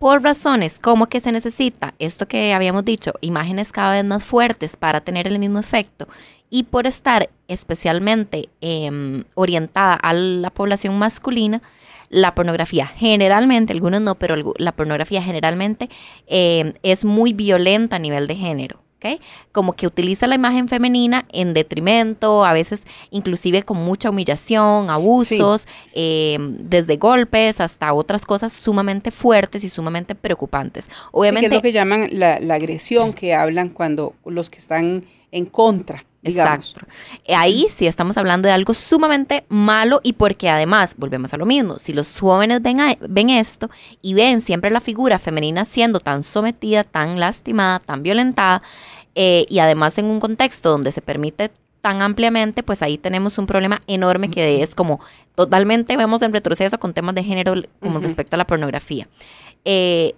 por razones como que se necesita esto que habíamos dicho, imágenes cada vez más fuertes para tener el mismo efecto y por estar especialmente em, orientada a la población masculina, la pornografía generalmente, algunos no, pero la pornografía generalmente em, es muy violenta a nivel de género. ¿okay? Como que utiliza la imagen femenina en detrimento, a veces inclusive con mucha humillación, abusos, em, desde golpes hasta otras cosas sumamente fuertes y sumamente preocupantes. Obviamente que es lo que llaman la agresión que hablan cuando los que están en contra Exacto. Eh, ahí sí estamos hablando de algo sumamente malo y porque además, volvemos a lo mismo, si los jóvenes ven, ven esto y ven siempre la figura femenina siendo tan sometida, tan lastimada, tan violentada, eh, y además en un contexto donde se permite tan ampliamente, pues ahí tenemos un problema enorme que es como totalmente vemos en retroceso con temas de género como respecto a la pornografía. Eh,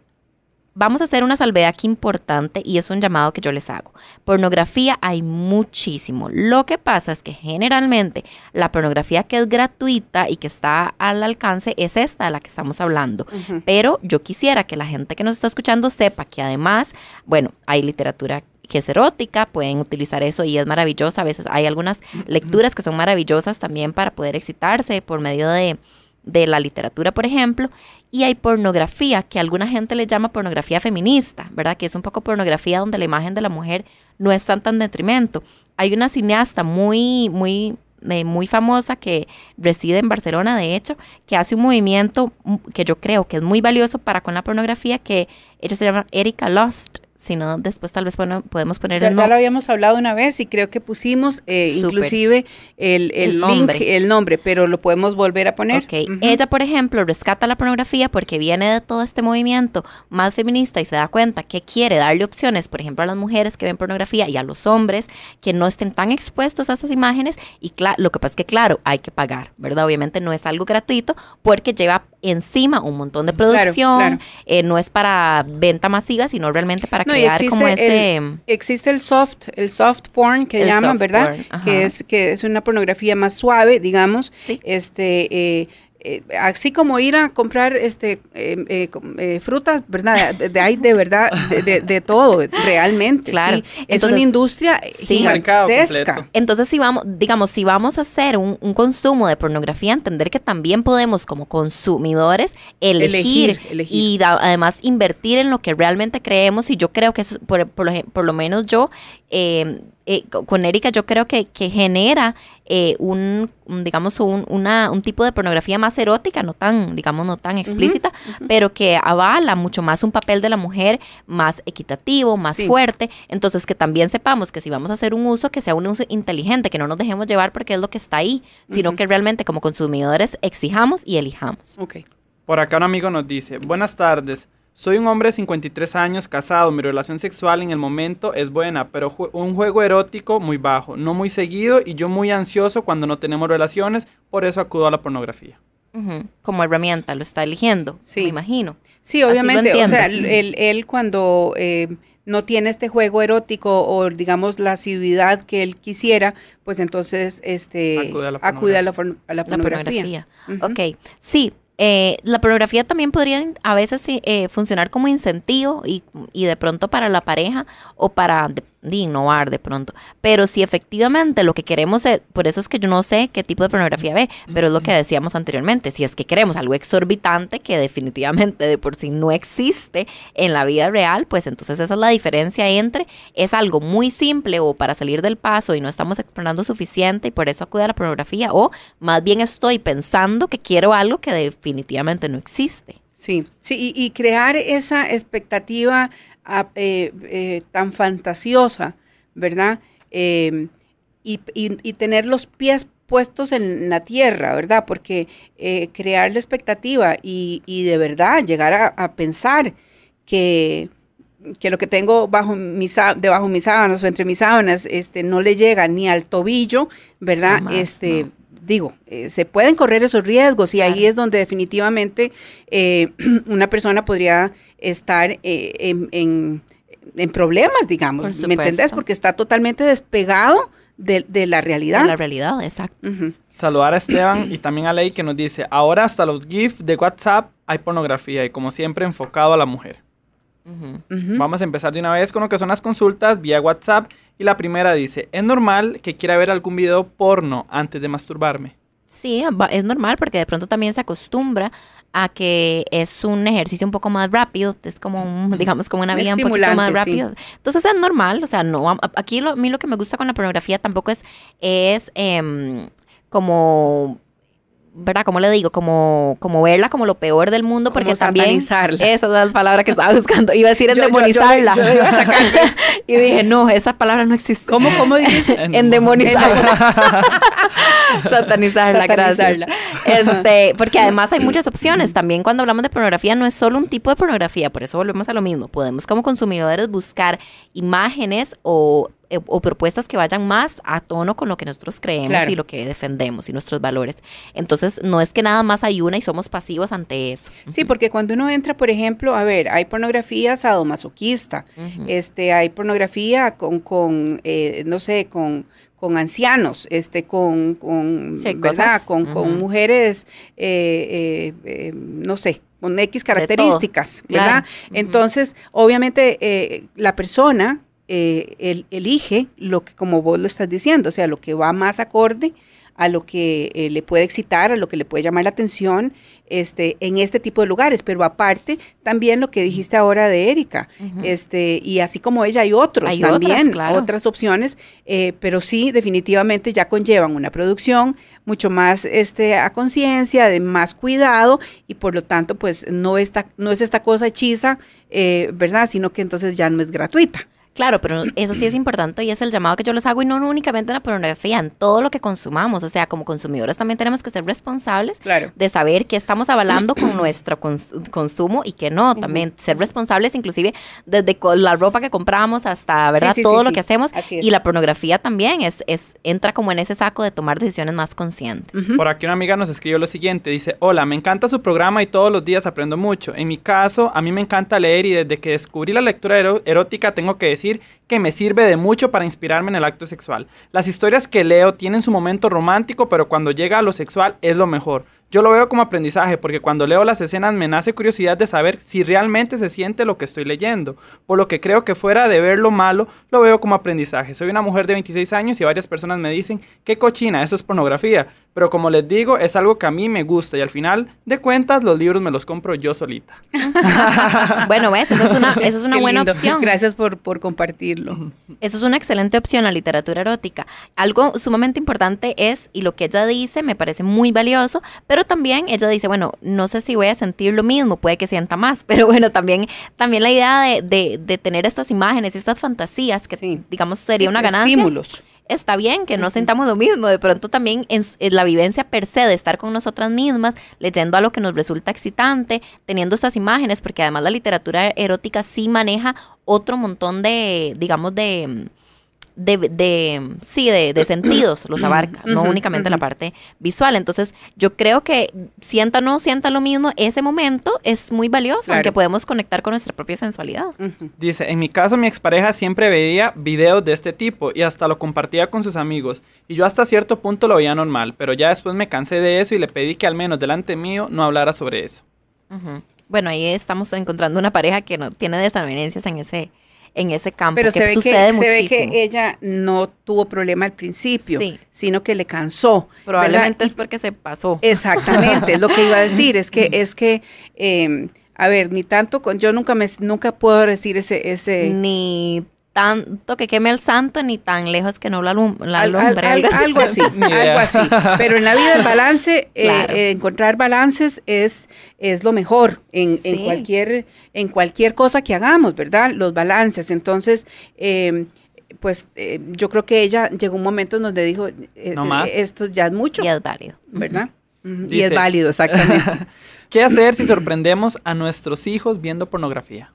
vamos a hacer una salvedad aquí importante y es un llamado que yo les hago. Pornografía hay muchísimo. Lo que pasa es que generalmente la pornografía que es gratuita y que está al alcance es esta de la que estamos hablando. Pero yo quisiera que la gente que nos está escuchando sepa que además, bueno, hay literatura que es erótica, pueden utilizar eso y es maravillosa. A veces hay algunas lecturas que son maravillosas también para poder excitarse por medio de de la literatura, por ejemplo, y hay pornografía, que alguna gente le llama pornografía feminista, ¿verdad? Que es un poco pornografía donde la imagen de la mujer no es tan tan detrimento. Hay una cineasta muy, muy, eh, muy famosa que reside en Barcelona, de hecho, que hace un movimiento mm, que yo creo que es muy valioso para con la pornografía, que ella se llama Erika Lost, si no, después tal vez bueno, podemos poner ya, el nombre. Ya lo habíamos hablado una vez y creo que pusimos eh, inclusive el, nombre. el nombre, pero lo podemos volver a poner. Ella, por ejemplo, rescata la pornografía porque viene de todo este movimiento más feminista y se da cuenta que quiere darle opciones, por ejemplo, a las mujeres que ven pornografía y a los hombres que no estén tan expuestos a esas imágenes. Y lo que pasa es que, claro, hay que pagar, ¿verdad? Obviamente no es algo gratuito porque lleva encima un montón de producción, eh, no es para venta masiva, sino realmente para existe El, existe el soft, el soft porn que llaman, ¿verdad? Que es, que es una pornografía más suave, digamos. Este... Eh, eh, así como ir a comprar este em, eh, eh, frutas, ¿verdad? De, ahí de verdad, de, todo, realmente. Claro. Es una industria sí. Entonces, si vamos, digamos, si vamos a hacer un, consumo de pornografía, entender que también podemos, como consumidores, elegir, y además invertir en lo que realmente creemos. Y yo creo que eso, por, por lo menos yo em, eh, con Erika yo creo que, genera eh, un, digamos, un, tipo de pornografía más erótica, no tan, digamos, no tan explícita, pero que avala mucho más un papel de la mujer más equitativo, más fuerte. Entonces, que también sepamos que si vamos a hacer un uso, que sea un uso inteligente, que no nos dejemos llevar porque es lo que está ahí, sino que realmente como consumidores exijamos y elijamos. Ok. Por acá un amigo nos dice, buenas tardes. Soy un hombre de 53 años, casado. Mi relación sexual en el momento es buena, pero un juego erótico muy bajo, no muy seguido y yo muy ansioso cuando no tenemos relaciones, por eso acudo a la pornografía. Como herramienta, lo está eligiendo, sí. me imagino. Sí, obviamente. O sea, él, cuando eh, no tiene este juego erótico o, digamos, la asiduidad que él quisiera, pues entonces este, acude a la pornografía. Ok, sí, eh, la pornografía también podría a veces eh, funcionar como incentivo y, y, de pronto para la pareja o para de innovar de pronto. Pero si efectivamente lo que queremos es, por eso es que yo no sé qué tipo de pornografía ve, pero es lo que decíamos anteriormente, si es que queremos algo exorbitante que definitivamente de por sí no existe en la vida real, pues entonces esa es la diferencia entre es algo muy simple o para salir del paso y no estamos explorando suficiente y por eso acude a la pornografía o más bien estoy pensando que quiero algo que definitivamente no existe. Sí, sí, y, y crear esa expectativa eh, eh, tan fantasiosa, ¿verdad? Em, y, tener los pies puestos en la tierra, ¿verdad? Porque eh, crear la expectativa y, de verdad llegar a, pensar que, lo que tengo bajo mis, debajo mis sábanas o entre mis sábanas este, no le llega ni al tobillo, ¿verdad? este, digo, eh, se pueden correr esos riesgos y ahí es donde definitivamente eh, [CLEARS THROAT] una persona podría estar eh, en, problemas, digamos, ¿me entendés? Porque está totalmente despegado de, la realidad. De la realidad, exacto. Saludar a Esteban y también a Ley que nos dice, ahora hasta los GIF de WhatsApp hay pornografía y como siempre enfocado a la mujer. Vamos a empezar de una vez con lo que son las consultas vía WhatsApp. Y la primera dice, ¿es normal que quiera ver algún video porno antes de masturbarme? Sí, es normal porque de pronto también se acostumbra a que es un ejercicio un poco más rápido, es como, digamos, como una vida un poquito más rápida. Entonces es normal, o sea, no, aquí lo, a mí lo que me gusta con la pornografía tampoco es, es em, como ¿verdad? ¿Cómo le digo? Como, como verla como lo peor del mundo, como porque satanizarla. también... Esa es la palabra que estaba buscando. Iba a decir endemonizarla. [LAUGHS] y dije, no, esas palabras no existen. ¿Cómo, cómo dices? [LAUGHS] endemonizarla. [LAUGHS] satanizarla, satanizarla. Este, porque además hay muchas opciones. También cuando hablamos de pornografía no es solo un tipo de pornografía, por eso volvemos a lo mismo. Podemos como consumidores buscar imágenes o eh, o propuestas que vayan más a tono con lo que nosotros creemos y lo que defendemos y nuestros valores. Entonces, no es que nada más hay una y somos pasivos ante eso. Sí, porque cuando uno entra, por ejemplo, a ver, hay pornografía sadomasoquista, este, hay pornografía con, eh, no sé, con, con ancianos, este, con, con, ¿verdad? con, mujeres, eh, no sé, con X características, ¿verdad? Entonces, obviamente, la persona eh, elige lo que, como vos lo estás diciendo, o sea, lo que va más acorde a lo que eh, le puede excitar, a lo que le puede llamar la atención este, en este tipo de lugares. Pero aparte, también lo que dijiste ahora de Erika, este, y así como ella hay otros también, otras, opciones, eh, pero sí, definitivamente ya conllevan una producción mucho más este, a conciencia, de más cuidado, y por lo tanto, pues no, no es esta cosa hechiza, eh, ¿verdad? Sino que entonces ya no es gratuita. Claro, pero eso sí es importante y es el llamado que yo les hago y no únicamente en la pornografía, en todo lo que consumamos. O sea, como consumidores también tenemos que ser responsables de saber qué estamos avalando con nuestro consumo y qué no. También ser responsables inclusive desde la ropa que compramos hasta, ¿verdad? todo lo que hacemos. Y la pornografía también es, es, entra como en ese saco de tomar decisiones más conscientes. Por aquí una amiga nos escribió lo siguiente. Dice, hola, me encanta su programa y todos los días aprendo mucho. En mi caso, a mí me encanta leer y desde que descubrí la lectura erótica tengo que decir que me sirve de mucho para inspirarme en el acto sexual. Las historias que leo tienen su momento romántico, pero cuando llega a lo sexual es lo mejor. Yo lo veo como aprendizaje porque cuando leo las escenas me nace curiosidad de saber si realmente se siente lo que estoy leyendo, por lo que creo que fuera de ver lo malo, lo veo como aprendizaje. Soy una mujer de 26 años y varias personas me dicen, qué cochina, eso es pornografía. Pero como les digo, es algo que a mí me gusta y al final de cuentas los libros me los compro yo solita. [LAUGHS] bueno, ves, eso es una, buena opción. Gracias por, compartirlo. Eso es una excelente opción, la literatura erótica. Algo sumamente importante es, y lo que ella dice me parece muy valioso, pero también ella dice, bueno, no sé si voy a sentir lo mismo, puede que sienta más, [LAUGHS] pero bueno, también, también la idea de, tener estas imágenes, estas fantasías, que digamos sería una ganancia. Estímulos está bien que no sentamos lo mismo, de pronto también en, la vivencia per se de estar con nosotras mismas, leyendo a lo que nos resulta excitante, teniendo estas imágenes, porque además la literatura erótica sí maneja otro montón de, digamos, de mm, de, sí, de, sentidos los abarca, no únicamente la parte visual. Entonces, yo creo que sienta o no sienta lo mismo, ese momento es muy valioso, aunque podemos conectar con nuestra propia sensualidad. Dice, en mi caso, mi expareja siempre veía videos de este tipo y hasta lo compartía con sus amigos. Y yo hasta cierto punto lo veía normal, pero ya después me cansé de eso y le pedí que al menos delante mío no hablara sobre eso. Bueno, ahí estamos encontrando una pareja que no tiene desavenencias en ese en ese campo. Pero se, ve que, se ve que ella no tuvo problema al principio, sino que le cansó. Probablemente es porque se pasó. Exactamente, es lo que iba a [LAUGHS] decir, es que, es que em, a ver, ni tanto, con, yo nunca me, nunca puedo decir ese, ese... Ni tanto que queme el santo ni tan lejos que no la, alumbre. algo así, [LAUGHS] algo así. Pero en la vida el balance, [LAUGHS] eh, eh, encontrar balances es, es lo mejor en, cualquier, en cualquier cosa que hagamos, ¿verdad? Los balances. Entonces, em, pues eh, yo creo que ella llegó un momento en donde dijo, esto ya es mucho. Y es válido. ¿Verdad? y es válido, exactamente. [LAUGHS] ¿Qué hacer si sorprendemos a nuestros hijos viendo pornografía?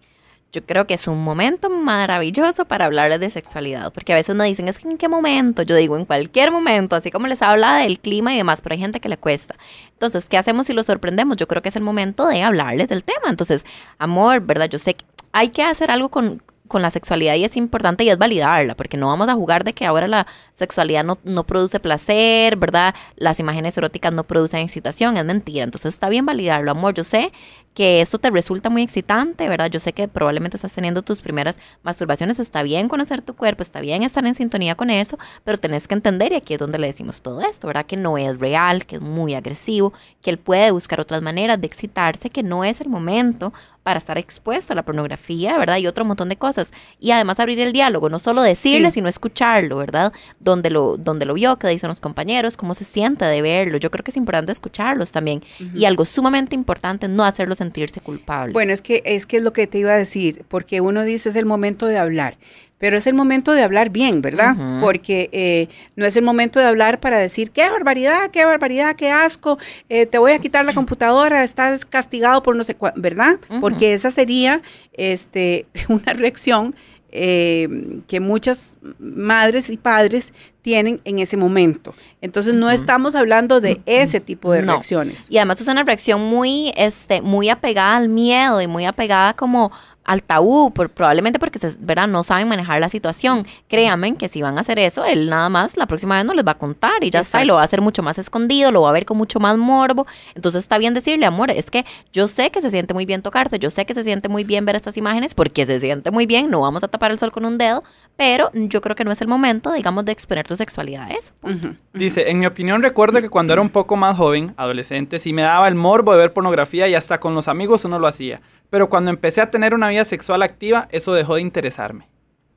yo creo que es un momento maravilloso para hablarles de sexualidad, porque a veces me dicen, es que en qué momento, yo digo en cualquier momento, así como les habla del clima y demás, pero hay gente que le cuesta. Entonces, ¿qué hacemos si lo sorprendemos? Yo creo que es el momento de hablarles del tema. Entonces, amor, ¿verdad? Yo sé que hay que hacer algo con, con la sexualidad y es importante y es validarla, porque no vamos a jugar de que ahora la sexualidad no, no produce placer, ¿verdad? Las imágenes eróticas no producen excitación, es mentira. Entonces está bien validarlo, amor. Yo sé que esto te resulta muy excitante, ¿verdad? Yo sé que probablemente estás teniendo tus primeras masturbaciones, está bien conocer tu cuerpo, está bien estar en sintonía con eso, pero tenés que entender, y aquí es donde le decimos todo esto, ¿verdad? Que no es real, que es muy agresivo, que él puede buscar otras maneras de excitarse, que no es el momento para estar expuesto a la pornografía, ¿verdad? Y otro montón de cosas. Y además abrir el diálogo, no solo decirle, sino escucharlo, ¿verdad? Donde lo, donde lo vio, qué dicen los compañeros, cómo se siente de verlo. Yo creo que es importante escucharlos también. Y algo sumamente importante, no hacerlos sentirse culpable. Bueno, es que, es que es lo que te iba a decir, porque uno dice es el momento de hablar, pero es el momento de hablar bien, ¿verdad? Porque eh, no es el momento de hablar para decir, qué barbaridad, qué barbaridad, qué asco, eh, te voy a quitar la computadora, estás castigado por no sé cuál ¿verdad? Porque esa sería este, [LAUGHS] una reacción eh, que muchas madres y padres tienen en ese momento. Entonces no estamos hablando de ese tipo de reacciones. Y además es una reacción muy, este, muy apegada al miedo y muy apegada como al tabú, probablemente porque ¿verdad? no saben manejar la situación. Créanme que si van a hacer eso, él nada más la próxima vez no les va a contar y ya sabe está, y lo va a hacer mucho más escondido, lo va a ver con mucho más morbo. Entonces está bien decirle, amor, es que yo sé que se siente muy bien tocarte, yo sé que se siente muy bien ver estas imágenes porque se siente muy bien, no vamos a tapar el sol con un dedo, pero yo creo que no es el momento, digamos, de exponer tu sexualidad a eso. Pues". Dice, en mi opinión recuerdo que cuando era un poco más joven, adolescente, sí me daba el morbo de ver pornografía y hasta con los amigos uno lo hacía. Pero cuando empecé a tener una vida sexual activa, eso dejó de interesarme.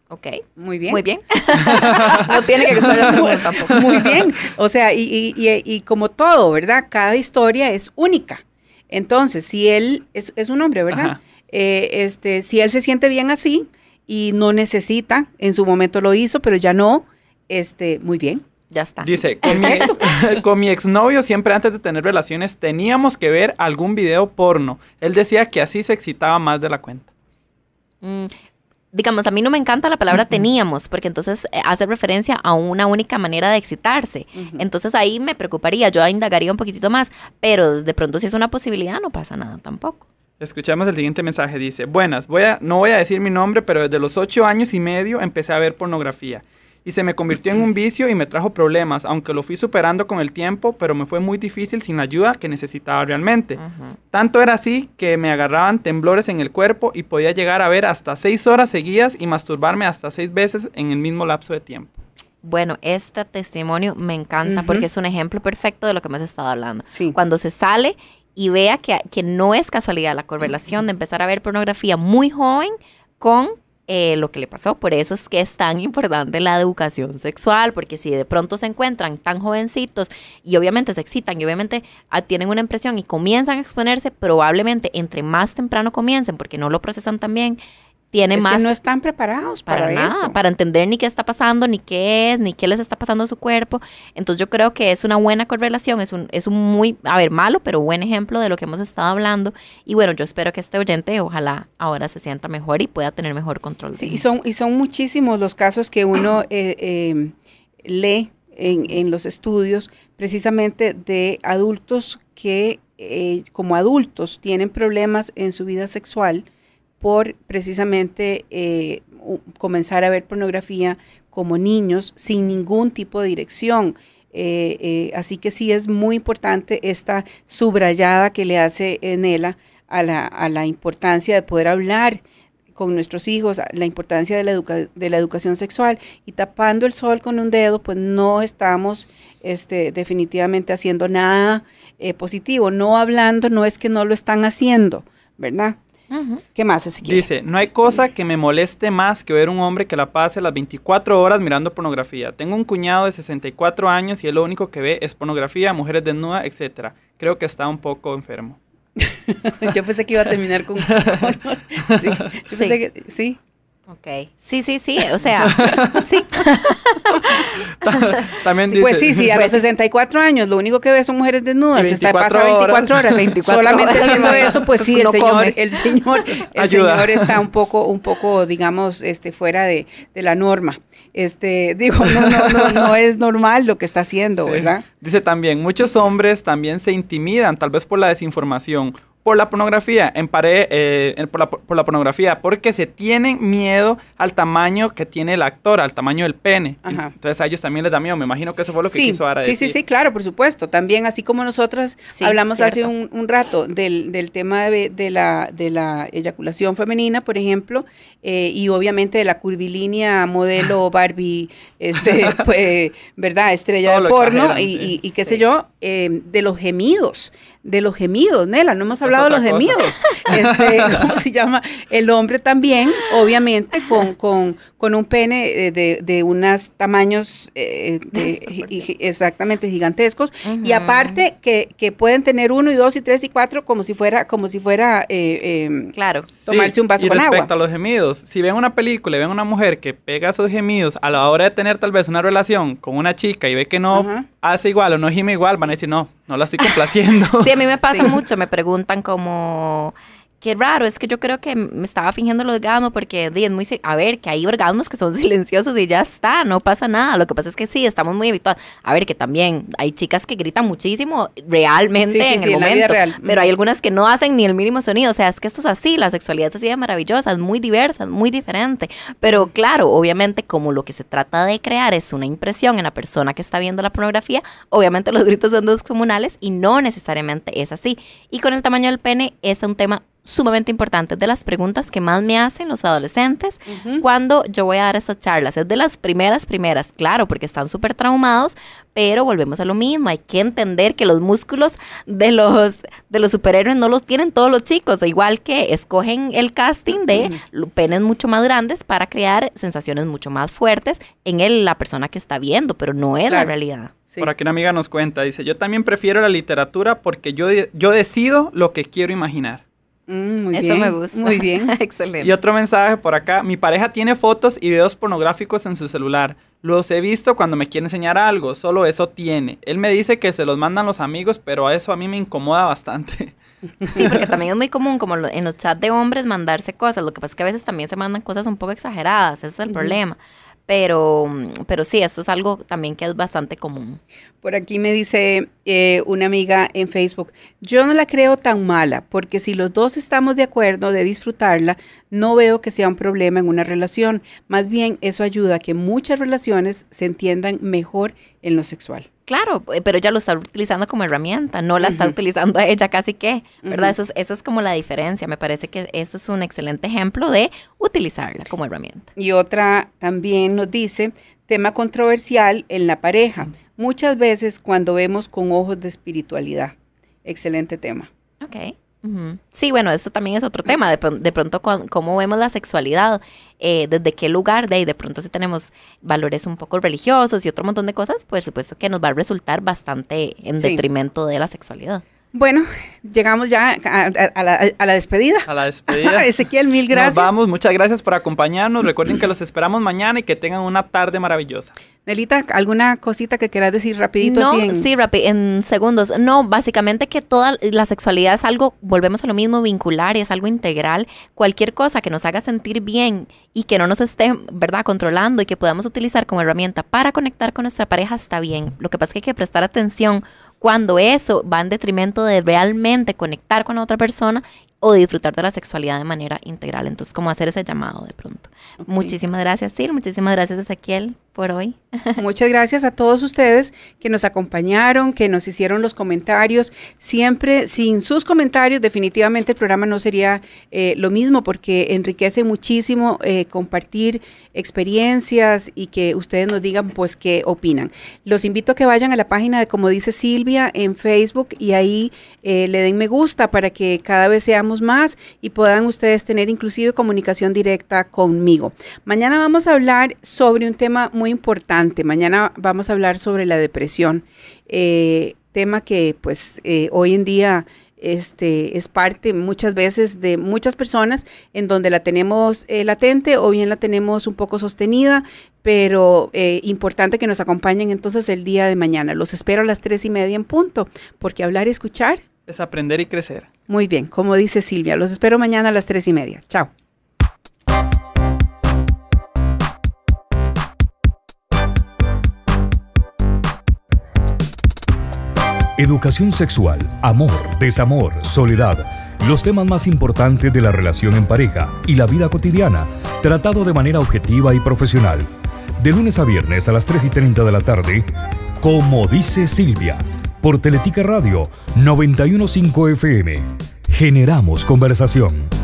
Ok, muy bien. Muy bien. [LAUGHS] no tiene que gustar tampoco. Muy bien. O sea, y, como todo, ¿verdad? Cada historia es única. Entonces, si él es, un hombre, ¿verdad? Eh, este, si él se siente bien así y no necesita, en su momento lo hizo, pero ya no, este, muy bien. Ya está. Dice, con mi, [LAUGHS] exnovio siempre antes de tener relaciones teníamos que ver algún video porno. Él decía que así se excitaba más de la cuenta. Mm, digamos, a mí no me encanta la palabra teníamos, porque entonces eh, hace referencia a una única manera de excitarse. Entonces ahí me preocuparía, yo indagaría un poquitito más, pero de pronto si es una posibilidad no pasa nada tampoco. Escuchamos el siguiente mensaje, dice, buenas, voy a, no voy a decir mi nombre, pero desde los ocho años y medio empecé a ver pornografía y se me convirtió en un vicio y me trajo problemas, aunque lo fui superando con el tiempo, pero me fue muy difícil sin la ayuda que necesitaba realmente. Tanto era así que me agarraban temblores en el cuerpo y podía llegar a ver hasta seis horas seguidas y masturbarme hasta seis veces en el mismo lapso de tiempo. Bueno, este testimonio me encanta porque es un ejemplo perfecto de lo que me has estado hablando. Cuando se sale y vea que, no es casualidad la correlación de empezar a ver pornografía muy joven con eh, lo que le pasó. Por eso es que es tan importante la educación sexual, porque si de pronto se encuentran tan jovencitos y obviamente se excitan y obviamente ah, tienen una impresión y comienzan a exponerse, probablemente entre más temprano comiencen, porque no lo procesan tan bien, más... Que no están preparados para, eso. para entender ni qué está pasando, ni qué es, ni qué les está pasando a su cuerpo. Entonces yo creo que es una buena correlación, es un, es un muy, a ver, malo, pero buen ejemplo de lo que hemos estado hablando. Y bueno, yo espero que este oyente ojalá ahora se sienta mejor y pueda tener mejor control. Sí, y son, y son muchísimos los casos que uno [CLEARS THROAT] eh, em, lee en, en, los estudios precisamente de adultos que eh, como adultos tienen problemas en su vida sexual por precisamente eh, comenzar a ver pornografía como niños sin ningún tipo de dirección. Eh, eh, así que sí es muy importante esta subrayada que le hace Nela a la, a la importancia de poder hablar con nuestros hijos, la importancia de la, de la educación sexual y tapando el sol con un dedo, pues no estamos este, definitivamente haciendo nada positivo. No hablando no es que no lo están haciendo, ¿verdad? ¿Qué más, Dice, no hay cosa que me moleste más que ver un hombre que la pase las 24 horas mirando pornografía. Tengo un cuñado de 64 años y él lo único que ve es pornografía, mujeres desnudas, etcétera. Creo que está un poco enfermo. [LAUGHS] yo pensé que iba a terminar con... [LAUGHS] [LAUGHS] sí. sí. Ok. Sí, sí, sí. Eh, o sea, [LAUGHS] sí. También dice, Pues sí, sí, a los 64 pues años lo único que ve son mujeres desnudas. Está, pasa 24 horas, 24 Solamente viendo eso, pues, pues sí, el señor, el señor, [LAUGHS] el señor está un poco, un poco, digamos, este, fuera de, de la norma. Este, digo, no, no, no, no, es normal lo que está haciendo, ¿verdad? Dice también, muchos hombres también se intimidan, tal vez por la desinformación por la pornografía, eh, en por, la, por, la, pornografía, porque se tienen miedo al tamaño que tiene el actor, al tamaño del pene. Entonces a ellos también les da miedo, me imagino que eso fue lo que sí, quiso Sí, decir. sí, sí, claro, por supuesto. También así como nosotras hablamos hace un, rato del, tema de, de, la, eyaculación femenina, por ejemplo, eh, y obviamente de la curvilínea modelo [LAUGHS] Barbie, este, [LAUGHS] pues, ¿verdad? Estrella de porno y, qué sé yo, eh, de los gemidos, de los gemidos, Nela, no hemos hablado de los gemidos. [LAUGHS] Este, ¿Cómo se llama? El hombre también, obviamente, con, con, un pene eh, de, de unos tamaños eh, exactamente gigantescos. Y aparte que, pueden tener uno y dos y tres y cuatro como si fuera, como si fuera eh, em, claro. tomarse un vaso y respecto agua. a los gemidos, si ven una película y ven una mujer que pega sus gemidos a la hora de tener tal vez una relación con una chica y ve que no hace ah, igual o no gime igual, van a decir, no, no la estoy complaciendo. [LAUGHS] sí, a mí me pasa mucho, me preguntan como... Qué raro, es que yo creo que me estaba fingiendo el orgasmo porque es muy... A ver, que hay orgasmos que son [LAUGHS] silenciosos y ya está, no pasa nada. Lo que pasa es que sí, estamos muy habituados. A ver, que también hay chicas que gritan muchísimo realmente en el momento, pero hay algunas que no hacen ni el mínimo sonido. O sea, es que esto es así, la sexualidad es así de maravillosa, es muy diversa, muy diferente. Pero claro, obviamente como lo que se trata de crear es una impresión en la persona que está viendo la pornografía, obviamente los gritos son dos comunales y no necesariamente es así. Y con el tamaño del pene es un tema sumamente importante, es de las preguntas que más me hacen los adolescentes cuando yo voy a dar esas charlas. Es de las primeras, primeras, claro, porque están súper traumados, pero volvemos a lo mismo, hay que entender que los músculos de los, de los superhéroes no los tienen todos los chicos, e igual que escogen el casting de penes mucho más grandes para crear sensaciones mucho más fuertes en la persona que está viendo, pero no es la realidad. Por aquí una amiga nos cuenta, dice, yo también prefiero la literatura porque yo, yo decido lo que quiero imaginar. Mm, eso me gusta. Muy bien. [LAUGHS] Excelente. Y otro mensaje por acá. Mi pareja tiene fotos y videos pornográficos en su celular. Los he visto cuando me quiere enseñar algo, solo eso tiene. Él me dice que se los mandan los amigos, pero a eso a mí me incomoda bastante. [LAUGHS] Sí, porque también es muy común, como en los chats de hombres, mandarse cosas. Lo que pasa es que a veces también se mandan cosas un poco exageradas, ese es el problema. Pero, pero sí, eso es algo también que es bastante común. Por aquí me dice eh, una amiga en Facebook, yo no la creo tan mala, porque si los dos estamos de acuerdo de disfrutarla, no veo que sea un problema en una relación. Más bien, eso ayuda a que muchas relaciones se entiendan mejor en lo sexual. Claro, eh, pero ella lo está utilizando como herramienta, no la está utilizando a ella casi que, ¿verdad? eso, es, es como la diferencia. Me parece que eso es un excelente ejemplo de utilizarla como herramienta. Y otra también nos dice, tema controversial en la pareja, muchas veces cuando vemos con ojos de espiritualidad. Excelente tema. Ok. Sí, bueno, eso también es otro tema. De, pronto, cómo vemos la sexualidad, eh, desde qué lugar, de ahí de pronto si tenemos valores un poco religiosos y otro montón de cosas, pues supuesto que nos va a resultar bastante en detrimento de la sexualidad. Bueno, llegamos ya a, la, despedida. A la despedida. [LAUGHS] Ezequiel, mil gracias. Nos vamos, muchas gracias por acompañarnos. Recuerden que los esperamos mañana y que tengan una tarde maravillosa. Nelita, ¿alguna cosita que quieras decir rapidito? No, sí, rápido en segundos. No, básicamente que toda la sexualidad es algo, volvemos a lo mismo, vincular, y es algo integral. Cualquier cosa que nos haga sentir bien y que no nos esté, ¿verdad?, controlando y que podamos utilizar como herramienta para conectar con nuestra pareja está bien. Lo que pasa es que hay que prestar atención cuando eso va en detrimento de realmente conectar con otra persona o disfrutar de la sexualidad de manera integral. Entonces, cómo hacer ese llamado de pronto. Muchísimas gracias, Sil. Muchísimas gracias, Ezequiel hoy. [LAUGHS] Muchas gracias a todos ustedes que nos acompañaron, que nos hicieron los comentarios. Siempre sin sus comentarios definitivamente el programa no sería eh, lo mismo porque enriquece muchísimo eh, compartir experiencias y que ustedes nos digan pues qué opinan. Los invito a que vayan a la página de como dice Silvia en Facebook y ahí eh, le den me gusta para que cada vez seamos más y puedan ustedes tener inclusive comunicación directa conmigo. Mañana vamos a hablar sobre un tema muy importante. Mañana vamos a hablar sobre la depresión, eh, tema que pues eh, hoy en día este, es parte muchas veces de muchas personas en donde la tenemos eh, latente o bien la tenemos un poco sostenida, pero importante que nos acompañen entonces el día de mañana. Los espero a las tres y media en punto, porque hablar y escuchar es aprender y crecer. Muy bien, como dice Silvia, los espero mañana a las tres y media. Chao. educación sexual, amor, desamor, soledad, los temas más importantes de la relación en pareja y la vida cotidiana, tratado de manera objetiva y profesional. De lunes a viernes a las 3 y 30 de la tarde, como dice Silvia, por Teletica Radio 915 FM. Generamos conversación.